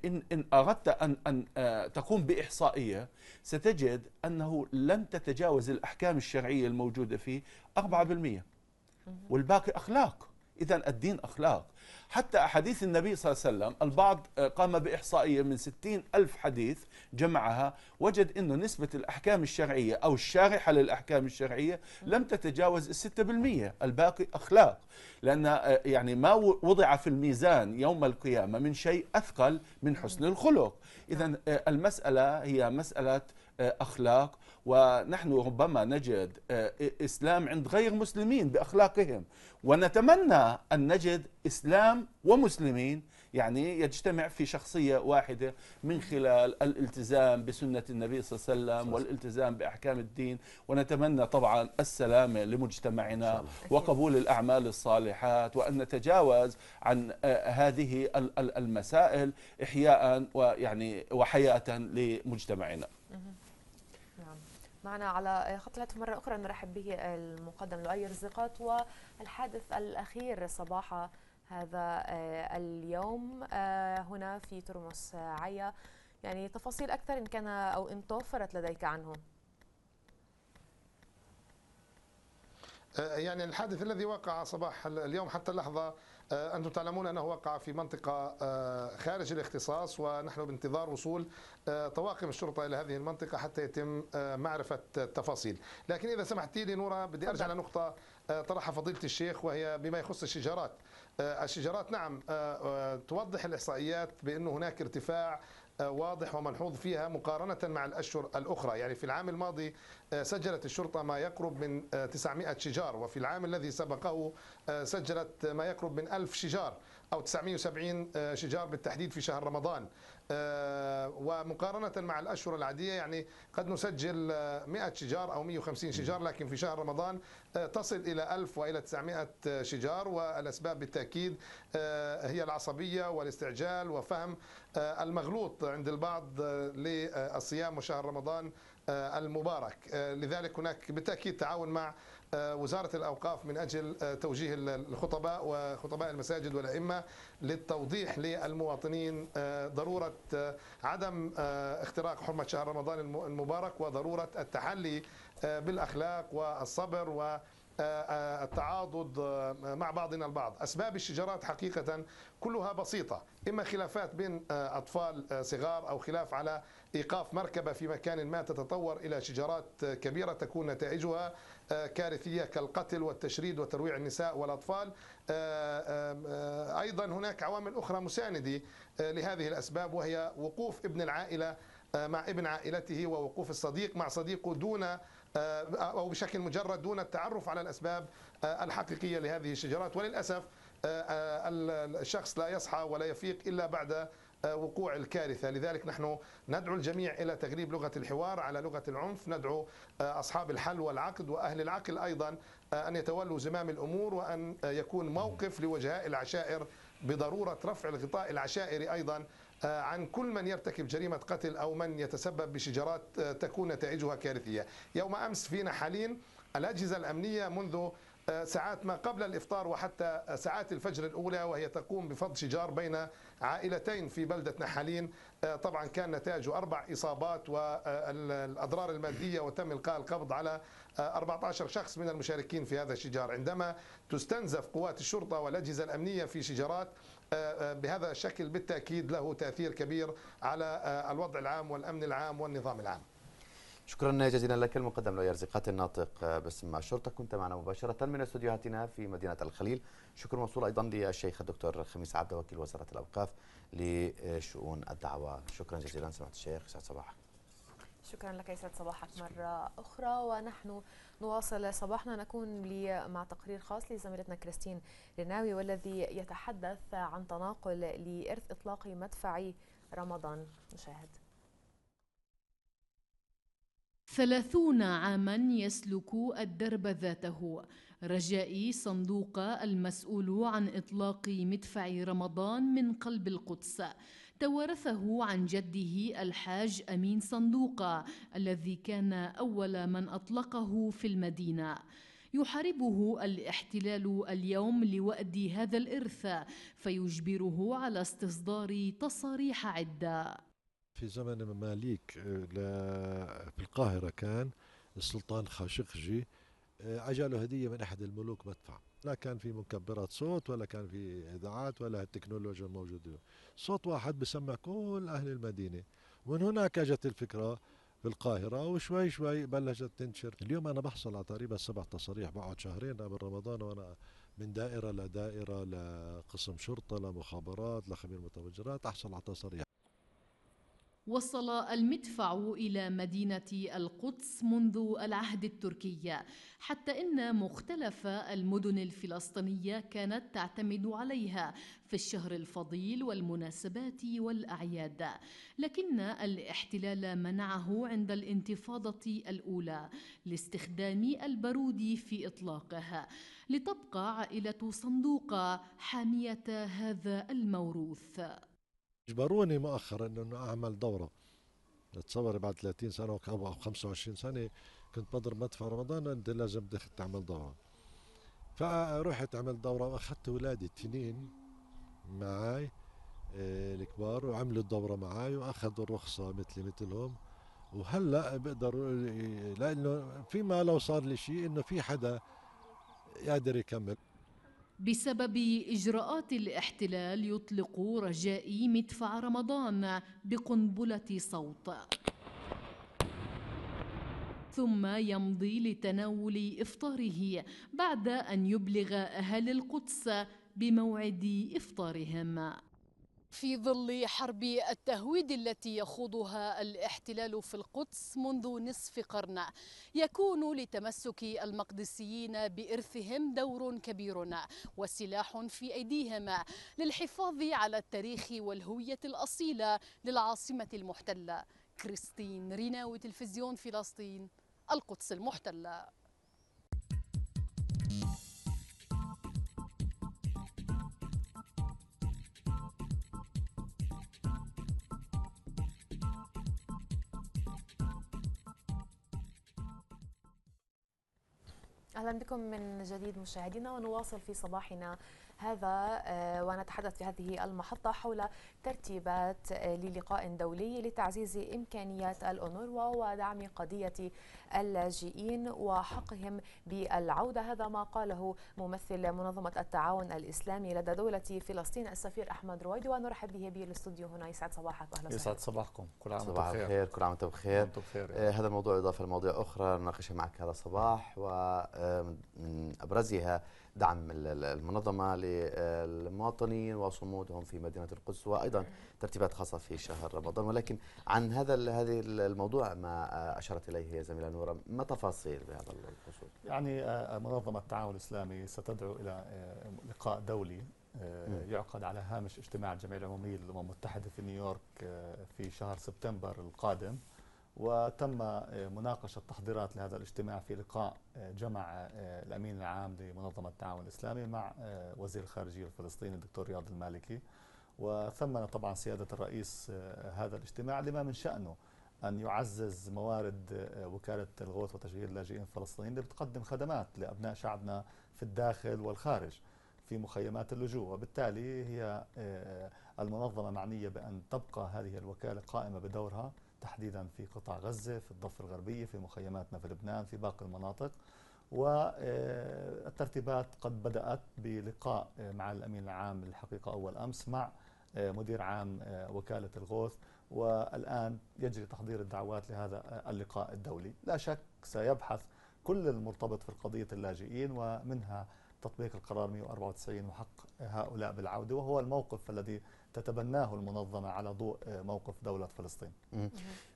S4: إن, إن أردت أن, أن تقوم بإحصائية ستجد أنه لن تتجاوز الأحكام الشرعية الموجودة فيه 4% والباقي أخلاق إذا الدين أخلاق حتى أحاديث النبي صلى الله عليه وسلم البعض آه، قام بإحصائية من ستين ألف حديث جمعها وجد أنه نسبة الأحكام الشرعية أو الشارحة للأحكام الشرعية لم تتجاوز الستة بالمية الباقي أخلاق لأن آه، يعني ما وضع في الميزان يوم القيامة من شيء أثقل من حسن الخلق إذا آه، المسألة هي مسألة أخلاق ونحن ربما نجد آه، اسلام عند غير مسلمين باخلاقهم ونتمنى ان نجد اسلام ومسلمين يعني يجتمع في شخصية واحدة من خلال الالتزام بسنة النبي صلى الله عليه وسلم والالتزام بأحكام الدين ونتمنى طبعا السلامة لمجتمعنا وقبول الأعمال الصالحات وأن نتجاوز عن آه، هذه المسائل إحياء ويعني وحياة لمجتمعنا
S2: معنا على خط الهاتف مرة أخرى نرحب به المقدم لؤي رزقات والحادث الأخير صباح هذا آه، اليوم آه، هنا في ترمس عيا يعني تفاصيل أكثر إن كان أو إن توفرت لديك عنه
S3: آه، يعني الحادث الذي وقع صباح اليوم حتى اللحظة آه، أنتم تعلمون أنه وقع في منطقة آه، خارج الاختصاص ونحن بانتظار وصول آه، طواقم الشرطة إلى هذه المنطقة حتى يتم معرفة التفاصيل لكن إذا سمحتي لي نورا بدي أرجع لنقطة طرحها فضيلة الشيخ وهي بما يخص الشجارات الشجارات نعم توضح الإحصائيات بأنه هناك ارتفاع آه، واضح وملحوظ فيها مقارنة مع الأشهر الأخرى يعني في العام الماضي آه، سجلت الشرطة ما يقرب من 900 آه، شجار وفي العام الذي سبقه سجلت ما يقرب من 1000 شجار أو 970 شجار بالتحديد في شهر رمضان ومقارنة مع الأشهر العادية يعني قد نسجل 100 شجار أو 150 شجار لكن في شهر رمضان تصل إلى 1000 وإلى 900 شجار والأسباب بالتأكيد هي العصبية والاستعجال وفهم آه، المغلوط عند البعض آه، للصيام وشهر رمضان آه، المبارك لذلك هناك بالتأكيد تعاون مع وزارة الأوقاف من أجل توجيه الخطباء وخطباء المساجد والأئمة للتوضيح للمواطنين ضرورة عدم اختراق حرمة شهر رمضان المبارك وضرورة التحلي بالأخلاق والصبر و التعاضد مع بعضنا البعض أسباب الشجارات حقيقة كلها بسيطة إما خلافات بين أطفال صغار أو خلاف على إيقاف مركبة في مكان ما تتطور إلى شجارات كبيرة تكون نتائجها كارثية كالقتل والتشريد وترويع النساء والأطفال أيضا هناك عوامل أخرى مساندة لهذه الأسباب وهي وقوف ابن العائلة مع ابن عائلته ووقوف الصديق مع صديقه دون آه، او بشكل مجرد دون التعرف على الاسباب آه، الحقيقيه لهذه الشجرات وللاسف آه، الشخص لا يصحى ولا يفيق الا بعد وقوع الكارثه، لذلك نحن ندعو الجميع الى تغريب لغه الحوار على لغه العنف، ندعو اصحاب الحل والعقد واهل العقل ايضا ان يتولوا زمام الامور وان يكون موقف لوجهاء العشائر بضروره رفع الغطاء العشائري ايضا آه، عن كل من يرتكب جريمة قتل أو من يتسبب بشجرات آه، تكون نتائجها كارثية يوم أمس فينا نحالين الأجهزة الأمنية منذ آه، ساعات ما قبل الإفطار وحتى ساعات الفجر الأولى وهي تقوم بفض شجار بين عائلتين في بلدة نحالين طبعا كان نتاجه أربع إصابات والأضرار المادية وتم إلقاء القبض على 14 شخص من المشاركين في هذا الشجار عندما تستنزف قوات الشرطة والأجهزة الأمنية في شجارات آه، آه، بهذا الشكل بالتأكيد له تأثير كبير على آه، الوضع العام والأمن العام والنظام العام
S1: شكرا جزيلا لك المقدم لو يرزقات الناطق باسم الشرطة كنت معنا مباشرة من استديوهاتنا في مدينة الخليل شكرا موصول أيضا للشيخ الدكتور خميس عبده وكيل وزارة الأوقاف لشؤون الدعوة شكرا جزيلا سمعت الشيخ سعد صباحك
S2: شكرا لك يسعد صباحك مرة أخرى ونحن نواصل صباحنا نكون مع تقرير خاص لزميلتنا كريستين رناوي والذي يتحدث عن تناقل لإرث إطلاق مدفعي رمضان نشاهد
S5: ثلاثون عاما يسلك الدرب ذاته رجائي صندوق المسؤول عن إطلاق مدفع رمضان من قلب القدس توارثه عن جده الحاج أمين صندوقة الذي كان أول من أطلقه في المدينة يحاربه الاحتلال اليوم لوأد هذا الإرث فيجبره على استصدار تصاريح عدة
S6: في زمن مماليك آه، في القاهرة كان السلطان خاشقجي آه، عجله هدية من أحد الملوك مدفع لا كان في مكبرات صوت ولا كان في اذاعات ولا التكنولوجيا الموجوده اليوم صوت واحد بسمع كل اهل المدينه ومن هناك اجت الفكره في القاهرة وشوي شوي بلشت تنتشر اليوم أنا بحصل على تقريبا سبع تصاريح بقعد شهرين قبل رمضان وأنا من دائرة لدائرة لقسم شرطة لمخابرات لخبير متفجرات أحصل على تصاريح
S5: وصل المدفع إلى مدينة القدس منذ العهد التركي حتى إن مختلف المدن الفلسطينية كانت تعتمد عليها في الشهر الفضيل والمناسبات والأعياد لكن الاحتلال منعه عند الانتفاضة الأولى لاستخدام البارود في إطلاقه لتبقى عائلة صندوق حامية هذا الموروث
S6: اجبروني مؤخرا انه اعمل دوره تصور بعد 30 سنه او 25 سنه كنت بضرب مدفع رمضان انت لازم تعمل دوره فرحت عملت دوره واخذت اولادي التنين معي آه، الكبار وعملوا الدوره معي واخذوا الرخصه مثلي مثلهم وهلا بقدروا لانه فيما لو صار لي شيء انه في حدا قادر يكمل
S5: بسبب إجراءات الاحتلال يطلق رجائي مدفع رمضان بقنبلة صوت ثم يمضي لتناول إفطاره بعد أن يبلغ أهل القدس بموعد إفطارهم في ظل حرب التهويد التي يخوضها الاحتلال في القدس منذ نصف قرن يكون لتمسك المقدسيين بارثهم دور كبير وسلاح في ايديهم للحفاظ على التاريخ والهويه الاصيله للعاصمه المحتله كريستين ريناوي تلفزيون فلسطين القدس المحتله
S2: اهلا بكم من جديد مشاهدينا ونواصل في صباحنا هذا آه، ونتحدث في هذه المحطة حول ترتيبات آه، للقاء دولي لتعزيز إمكانيات الأونروا ودعم قضية اللاجئين وحقهم بالعودة هذا ما قاله ممثل منظمة التعاون الإسلامي لدى دولة فلسطين السفير أحمد رويد ونرحب به بالاستوديو هنا يسعد صباحك أهلا وسهلا يسعد
S7: صباحكم كل عام صباح الخير كل عام وانتم بخير
S1: آه، هذا الموضوع إضافة لمواضيع أخرى نناقشها معك هذا الصباح ومن أبرزها دعم المنظمة للمواطنين وصمودهم في مدينة القدس وأيضا ترتيبات خاصة في شهر رمضان ولكن عن هذا هذه الموضوع ما أشارت إليه يا زميلة نورة ما تفاصيل بهذا الخصوص؟
S7: يعني آه، منظمة التعاون الإسلامي ستدعو إلى آه، لقاء دولي آه، يعقد على هامش اجتماع الجمعية العمومية للأمم المتحدة في نيويورك في شهر سبتمبر القادم وتم آه، مناقشة تحضيرات لهذا الاجتماع في لقاء آه، جمع آه، الأمين العام لمنظمة التعاون الإسلامي مع وزير الخارجية الفلسطيني الدكتور رياض المالكي وثمن طبعا سيادة الرئيس هذا الاجتماع لما من شأنه أن يعزز موارد وكالة الغوث وتشغيل اللاجئين الفلسطينيين اللي بتقدم خدمات لأبناء شعبنا في الداخل والخارج في مخيمات اللجوء وبالتالي هي المنظمة معنية بأن تبقى هذه الوكالة قائمة بدورها تحديدا في قطاع غزة في الضفة الغربية في مخيماتنا في لبنان في باقي المناطق والترتيبات آه، قد بدأت بلقاء آه، مع الأمين العام الحقيقة أول أمس مع آه، مدير عام وكالة الغوث والآن يجري تحضير الدعوات لهذا اللقاء الدولي لا شك سيبحث كل المرتبط في قضية اللاجئين ومنها تطبيق القرار 194 وحق هؤلاء بالعودة وهو الموقف الذي تتبناه المنظمة على ضوء موقف دولة فلسطين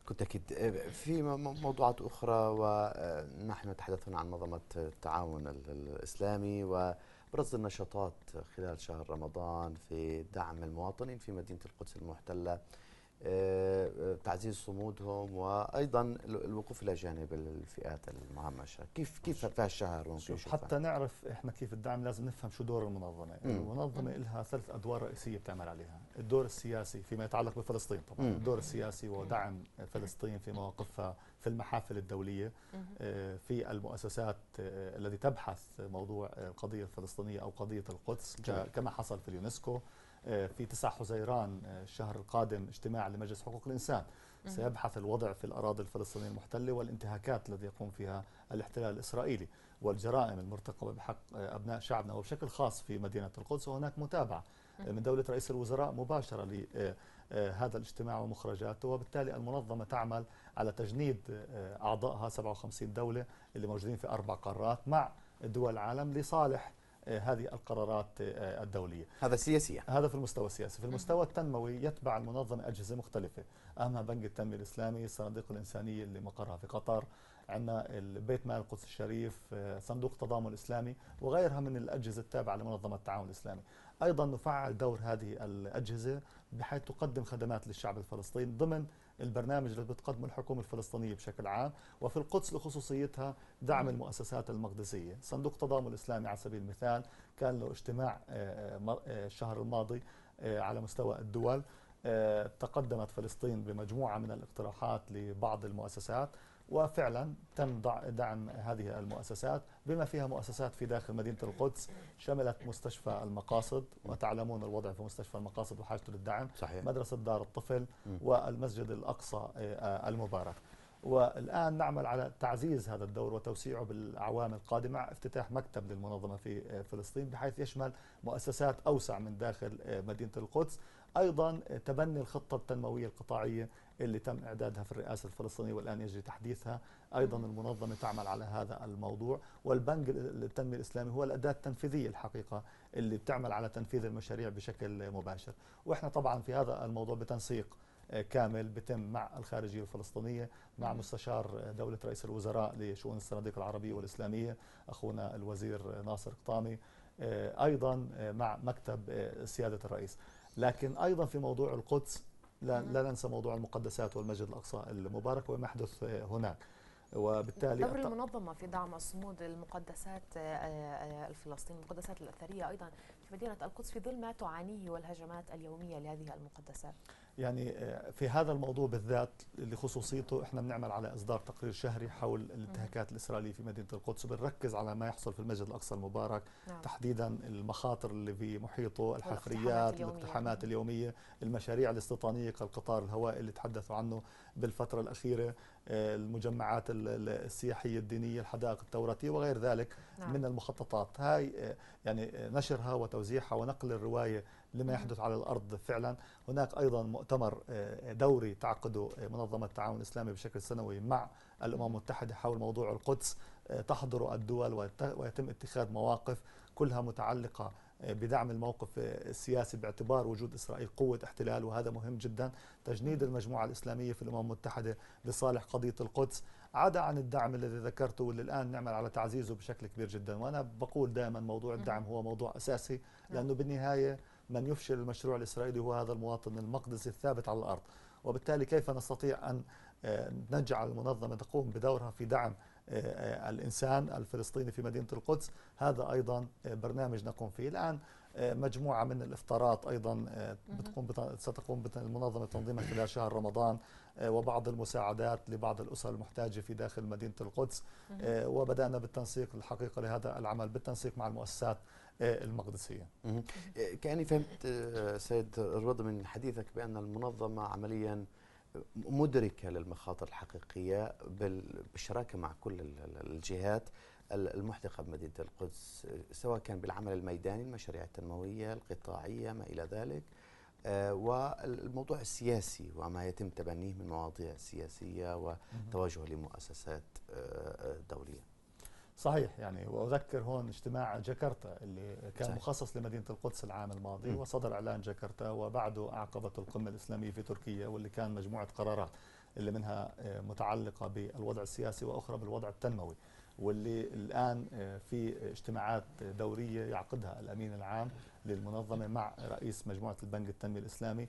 S7: كنت
S1: أكيد آه، في موضوعات أخرى ونحن آه، تحدثنا عن منظمة التعاون الإسلامي وبرز النشاطات خلال شهر رمضان في دعم المواطنين في مدينة القدس المحتلة آه، آه، تعزيز صمودهم وايضا الوقوف الى جانب الفئات المهمشه، كيف كيف في الشهر حتى
S7: نعرف احنا كيف الدعم لازم نفهم شو دور المنظمه، مم. المنظمه لها ثلاث ادوار رئيسيه بتعمل عليها، الدور السياسي فيما يتعلق بفلسطين طبعا، مم. الدور السياسي ودعم فلسطين في مواقفها في المحافل الدوليه، آه، في المؤسسات التي تبحث موضوع القضيه الفلسطينيه او قضيه القدس كما حصل في اليونسكو، آه، في 9 حزيران آه، الشهر القادم اجتماع لمجلس حقوق الإنسان سيبحث الوضع في الأراضي الفلسطينية المحتلة والانتهاكات الذي يقوم فيها الاحتلال الإسرائيلي والجرائم المرتقبة بحق آه، أبناء شعبنا وبشكل خاص في مدينة القدس وهناك متابعة من دولة رئيس الوزراء مباشرة لهذا الاجتماع ومخرجاته وبالتالي المنظمة تعمل على تجنيد أعضائها 57 دولة اللي موجودين في أربع قارات مع دول العالم لصالح آه، هذه القرارات آه، الدولية هذا سياسية هذا في المستوى السياسي في المستوى التنموي يتبع المنظمة أجهزة مختلفة أهمها بنك التنمية الإسلامي الصناديق الإنسانية اللي مقرها في قطر عندنا البيت مال القدس الشريف آه، صندوق التضامن الإسلامي وغيرها من الأجهزة التابعة لمنظمة التعاون الإسلامي أيضا نفعل دور هذه الأجهزة بحيث تقدم خدمات للشعب الفلسطيني ضمن البرنامج اللي بتقدمه الحكومة الفلسطينية بشكل عام وفي القدس لخصوصيتها دعم المؤسسات المقدسية صندوق التضامن الإسلامي على سبيل المثال كان له اجتماع آه، آه، آه، الشهر الماضي على مستوى الدول تقدمت فلسطين بمجموعة من الاقتراحات لبعض المؤسسات وفعلا تم دعم هذه المؤسسات بما فيها مؤسسات في داخل مدينة القدس شملت مستشفى المقاصد وتعلمون الوضع في مستشفى المقاصد وحاجته للدعم صحيح. مدرسة دار الطفل والمسجد الأقصى آه، آه، المبارك والآن نعمل على تعزيز هذا الدور وتوسيعه بالأعوام القادمة افتتاح مكتب للمنظمة في آه، فلسطين بحيث يشمل مؤسسات أوسع من داخل مدينة القدس أيضا تبني الخطة التنموية القطاعية اللي تم إعدادها في الرئاسة الفلسطينية والآن يجري تحديثها أيضا نعم. المنظمة تعمل على هذا الموضوع والبنك التنمية الإسلامي هو الأداة التنفيذية الحقيقة اللي بتعمل على تنفيذ المشاريع بشكل مباشر وإحنا طبعا في هذا الموضوع بتنسيق آه، كامل بتم مع الخارجية الفلسطينية مع نعم. مستشار آه، دولة رئيس الوزراء لشؤون الصناديق العربية والإسلامية أخونا الوزير آه، ناصر قطامي أيضا مع مكتب سيادة الرئيس لكن أيضا في موضوع القدس لا, لا ننسى موضوع المقدسات والمسجد الأقصى المبارك وما يحدث هناك وبالتالي دور
S2: المنظمه في دعم صمود المقدسات آه، آه، الفلسطينيه المقدسات الاثريه ايضا في مدينه القدس في ظل ما تعانيه والهجمات اليوميه لهذه المقدسات
S7: يعني آه، في هذا الموضوع بالذات اللي خصوصيته احنا بنعمل على اصدار تقرير شهري حول الانتهاكات الاسرائيليه في مدينه القدس وبنركز على ما يحصل في المسجد الاقصى المبارك نعم. تحديدا المخاطر اللي في محيطه الحفريات الاقتحامات اليوميه المشاريع الاستيطانيه كالقطار الهوائي اللي تحدثوا عنه بالفتره الاخيره آه، المجمعات السياحيه الدينيه الحدائق التوراتيه وغير ذلك نعم. من المخططات هاي آه، يعني نشرها وتوزيعها ونقل الروايه لما يحدث على الأرض فعلا هناك أيضا مؤتمر آه، دوري تعقده آه، منظمة التعاون الإسلامي بشكل سنوي مع الأمم المتحدة حول موضوع القدس آه، تحضر الدول ويتم اتخاذ مواقف كلها متعلقة بدعم الموقف السياسي باعتبار وجود إسرائيل قوة احتلال وهذا مهم جدا تجنيد المجموعة الإسلامية في الأمم المتحدة لصالح قضية القدس عدا عن الدعم الذي ذكرته واللي الآن نعمل على تعزيزه بشكل كبير جدا وأنا بقول دائما موضوع الدعم هو موضوع أساسي نعم. لأنه بالنهاية من يفشل المشروع الإسرائيلي هو هذا المواطن المقدسي الثابت على الأرض وبالتالي كيف نستطيع أن آه، نجعل المنظمة تقوم بدورها في دعم آه، آه، الإنسان الفلسطيني في مدينة القدس هذا أيضا برنامج نقوم فيه الآن مجموعة من الإفطارات أيضا بتقوم ستقوم المنظمة تنظيمها خلال شهر رمضان وبعض المساعدات لبعض الأسر المحتاجة في داخل مدينة القدس وبدأنا بالتنسيق الحقيقة لهذا العمل بالتنسيق مع المؤسسات آه، المقدسية آه، كأني فهمت آه،
S1: سيد الرضا من حديثك بأن المنظمة عمليا مدركة للمخاطر الحقيقية بالشراكة مع كل الجهات المحدقة بمدينة القدس سواء كان بالعمل الميداني المشاريع التنموية القطاعية ما إلى ذلك والموضوع السياسي وما يتم تبنيه من مواضيع سياسية وتوجه لمؤسسات دولية
S7: صحيح يعني واذكر هون اجتماع جاكرتا اللي كان صحيح. مخصص لمدينه القدس العام الماضي م. وصدر اعلان جاكرتا وبعده اعقبت القمه الاسلاميه في تركيا واللي كان مجموعه قرارات اللي منها آه، متعلقه بالوضع السياسي واخرى بالوضع التنموي واللي الان آه، في اجتماعات دوريه يعقدها الامين العام للمنظمه مع رئيس مجموعه البنك التنميه الاسلامي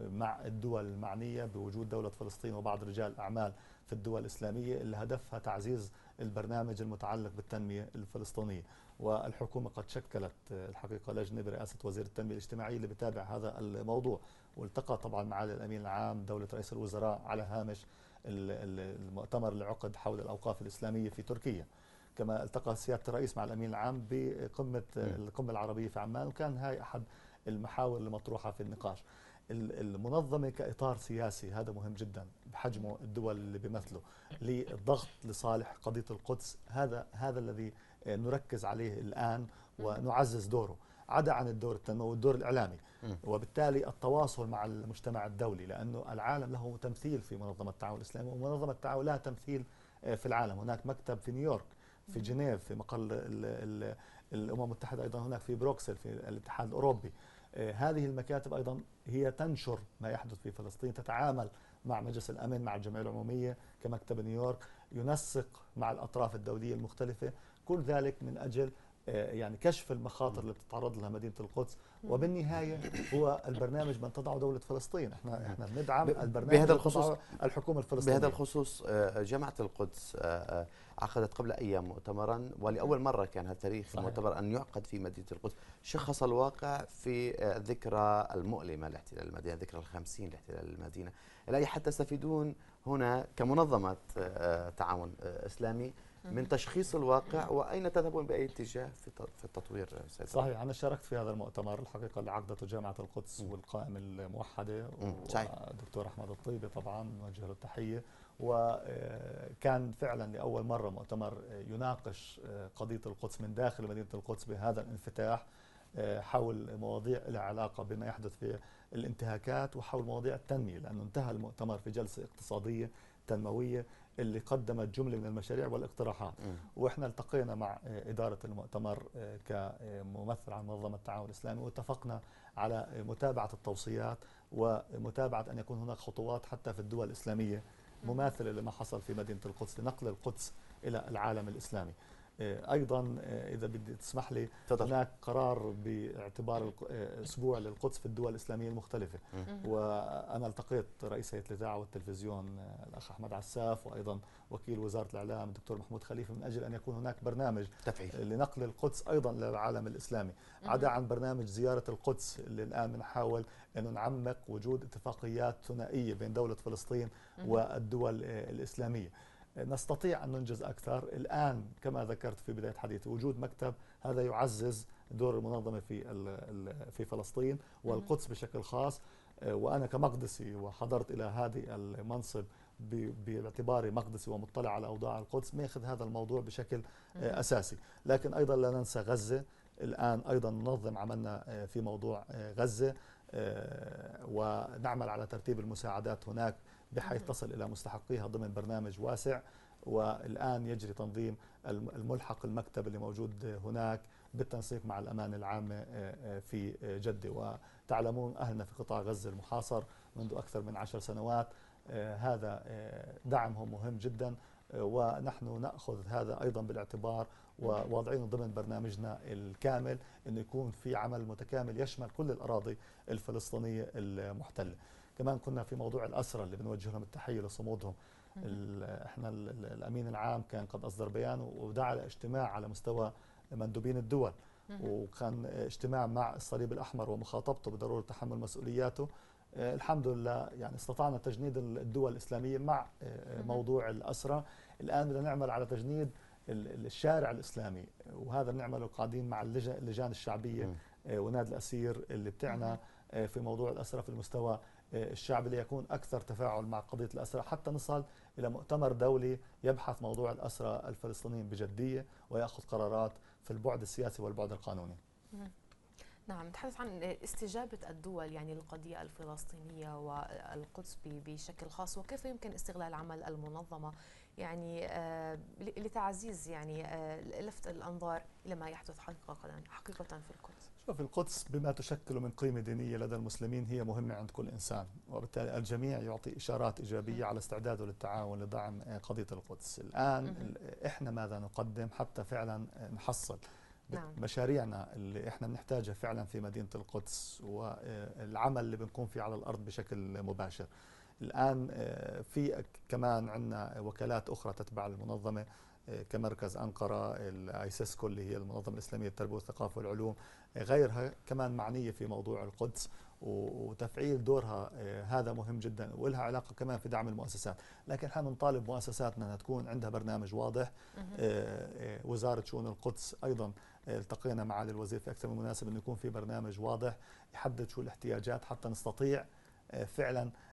S7: مع الدول المعنيه بوجود دوله فلسطين وبعض رجال الاعمال في الدول الإسلامية اللي هدفها تعزيز البرنامج المتعلق بالتنمية الفلسطينية والحكومة قد شكلت الحقيقة لجنة برئاسة وزير التنمية الاجتماعية اللي بتابع هذا الموضوع والتقى طبعا معالي الأمين العام دولة رئيس الوزراء على هامش المؤتمر اللي عقد حول الأوقاف الإسلامية في تركيا كما التقى سياده الرئيس مع الامين العام بقمه القمه العربيه في عمان وكان هاي احد المحاور المطروحه في النقاش المنظمه كاطار سياسي هذا مهم جدا بحجمه الدول اللي بيمثله للضغط لصالح قضيه القدس هذا هذا الذي نركز عليه الان ونعزز دوره عدا عن الدور التنموي والدور الاعلامي وبالتالي التواصل مع المجتمع الدولي لانه العالم له تمثيل في منظمه التعاون الاسلامي ومنظمه التعاون لها تمثيل آه، في العالم هناك مكتب في نيويورك في جنيف في مقر الامم المتحده ايضا هناك في بروكسل في الاتحاد الاوروبي آه، هذه المكاتب أيضا هي تنشر ما يحدث في فلسطين تتعامل مع مجلس الأمن مع الجمعية العمومية كمكتب نيويورك ينسق مع الأطراف الدولية المختلفة كل ذلك من أجل آه، يعني كشف المخاطر اللي بتتعرض لها مدينه القدس وبالنهايه هو البرنامج من تضعه دوله فلسطين احنا احنا بندعم البرنامج بهذا الخصوص الحكومه الفلسطينيه بهذا
S1: الخصوص آه، جامعه القدس عقدت آه، قبل ايام مؤتمرا ولاول مره كان هذا التاريخ المؤتمر ان يعقد في مدينه القدس شخص الواقع في الذكرى المؤلمه لاحتلال المدينه الذكرى الخمسين لاحتلال المدينه اي حتى تستفيدون هنا كمنظمه تعاون اسلامي من تشخيص الواقع واين تذهبون باي اتجاه في التطوير سيد صحيح
S7: انا شاركت في هذا المؤتمر الحقيقه اللي عقدته جامعه القدس والقائمه الموحده والدكتور احمد الطيبي طبعا نوجه له التحيه وكان آه، فعلا لاول مره مؤتمر آه، يناقش آه، قضيه القدس من داخل مدينه القدس بهذا الانفتاح حول مواضيع لها علاقه بما يحدث في الانتهاكات وحول مواضيع التنميه لانه انتهى المؤتمر في جلسه اقتصاديه تنمويه اللي قدمت جمله من المشاريع والاقتراحات واحنا التقينا مع اداره المؤتمر آه، كممثل عن منظمه التعاون الاسلامي واتفقنا على متابعه التوصيات ومتابعه ان يكون هناك خطوات حتى في الدول الاسلاميه مماثله لما حصل في مدينه القدس لنقل القدس الى العالم الاسلامي آه، ايضا آه، اذا بدي تسمح لي تفضل. هناك قرار باعتبار آه، اسبوع للقدس في الدول الاسلاميه المختلفه وانا التقيت رئيس هيئه الاذاعه والتلفزيون الاخ احمد عساف وايضا وكيل وزاره الاعلام الدكتور محمود خليفه من اجل ان يكون هناك برنامج تفعيل. لنقل القدس ايضا للعالم الاسلامي عدا عن برنامج زياره القدس اللي الان بنحاول أن نعمق وجود اتفاقيات ثنائيه بين دوله فلسطين والدول الاسلاميه نستطيع أن ننجز أكثر الآن كما ذكرت في بداية حديثي وجود مكتب هذا يعزز دور المنظمة في في فلسطين والقدس بشكل خاص آه، وأنا كمقدسي وحضرت إلى هذه المنصب باعتباري مقدسي ومطلع على أوضاع القدس ماخذ هذا الموضوع بشكل آه، أساسي لكن أيضا لا ننسى غزة الآن أيضا ننظم عملنا آه، في موضوع غزة ونعمل على ترتيب المساعدات هناك بحيث تصل إلى مستحقيها ضمن برنامج واسع والآن يجري تنظيم الملحق المكتب اللي موجود هناك بالتنسيق مع الأمانة العامة آه، آه، في جدة وتعلمون أهلنا في قطاع غزة المحاصر منذ أكثر من عشر سنوات آه، هذا دعمهم مهم جدا ونحن ناخذ هذا ايضا بالاعتبار وواضعينه ضمن برنامجنا الكامل انه يكون في عمل متكامل يشمل كل الاراضي الفلسطينيه المحتله. كمان كنا في موضوع الأسرة اللي بنوجه لهم التحية لصمودهم احنا الامين العام كان قد اصدر بيان ودعا لاجتماع على مستوى مندوبين الدول وكان اجتماع مع الصليب الاحمر ومخاطبته بضروره تحمل مسؤولياته آه، الحمد لله يعني استطعنا تجنيد الدول الاسلاميه مع آه، موضوع الاسرى الان بدنا نعمل على تجنيد الشارع الاسلامي وهذا بنعمله قاعدين مع اللجان الشعبيه آه، ونادي الاسير اللي بتعنى في موضوع الاسرى في المستوى الشعب ليكون أكثر تفاعل مع قضية الأسرى حتى نصل إلى مؤتمر دولي يبحث موضوع الأسرى الفلسطينيين بجدية ويأخذ قرارات في البعد السياسي والبعد القانوني
S2: نعم نتحدث عن استجابة الدول يعني القضية الفلسطينية والقدس بشكل خاص وكيف يمكن استغلال عمل المنظمة يعني آه، لتعزيز يعني آه، لفت الأنظار لما يحدث حقيقة حقيقة في القدس
S7: شوف القدس بما تشكل من قيمة دينية لدى المسلمين هي مهمة عند كل إنسان وبالتالي الجميع يعطي إشارات إيجابية على استعداده للتعاون لدعم آه، قضية القدس الآن إحنا ماذا نقدم حتى فعلا نحصل نعم. مشاريعنا اللي احنا بنحتاجها فعلا في مدينة القدس والعمل آه، اللي بنقوم فيه على الأرض بشكل مباشر الآن آه، في كمان عندنا وكالات أخرى تتبع المنظمة كمركز أنقرة الايسسكو اللي هي المنظمة الإسلامية للتربية والثقافة والعلوم غيرها كمان معنية في موضوع القدس وتفعيل دورها آه، هذا مهم جدا ولها علاقة كمان في دعم المؤسسات لكن احنا بنطالب مؤسساتنا أنها تكون عندها برنامج واضح آه، آه، وزارة شؤون القدس أيضا التقينا مع الوزير في أكثر من مناسب أنه يكون في برنامج واضح يحدد شو الاحتياجات حتى نستطيع فعلا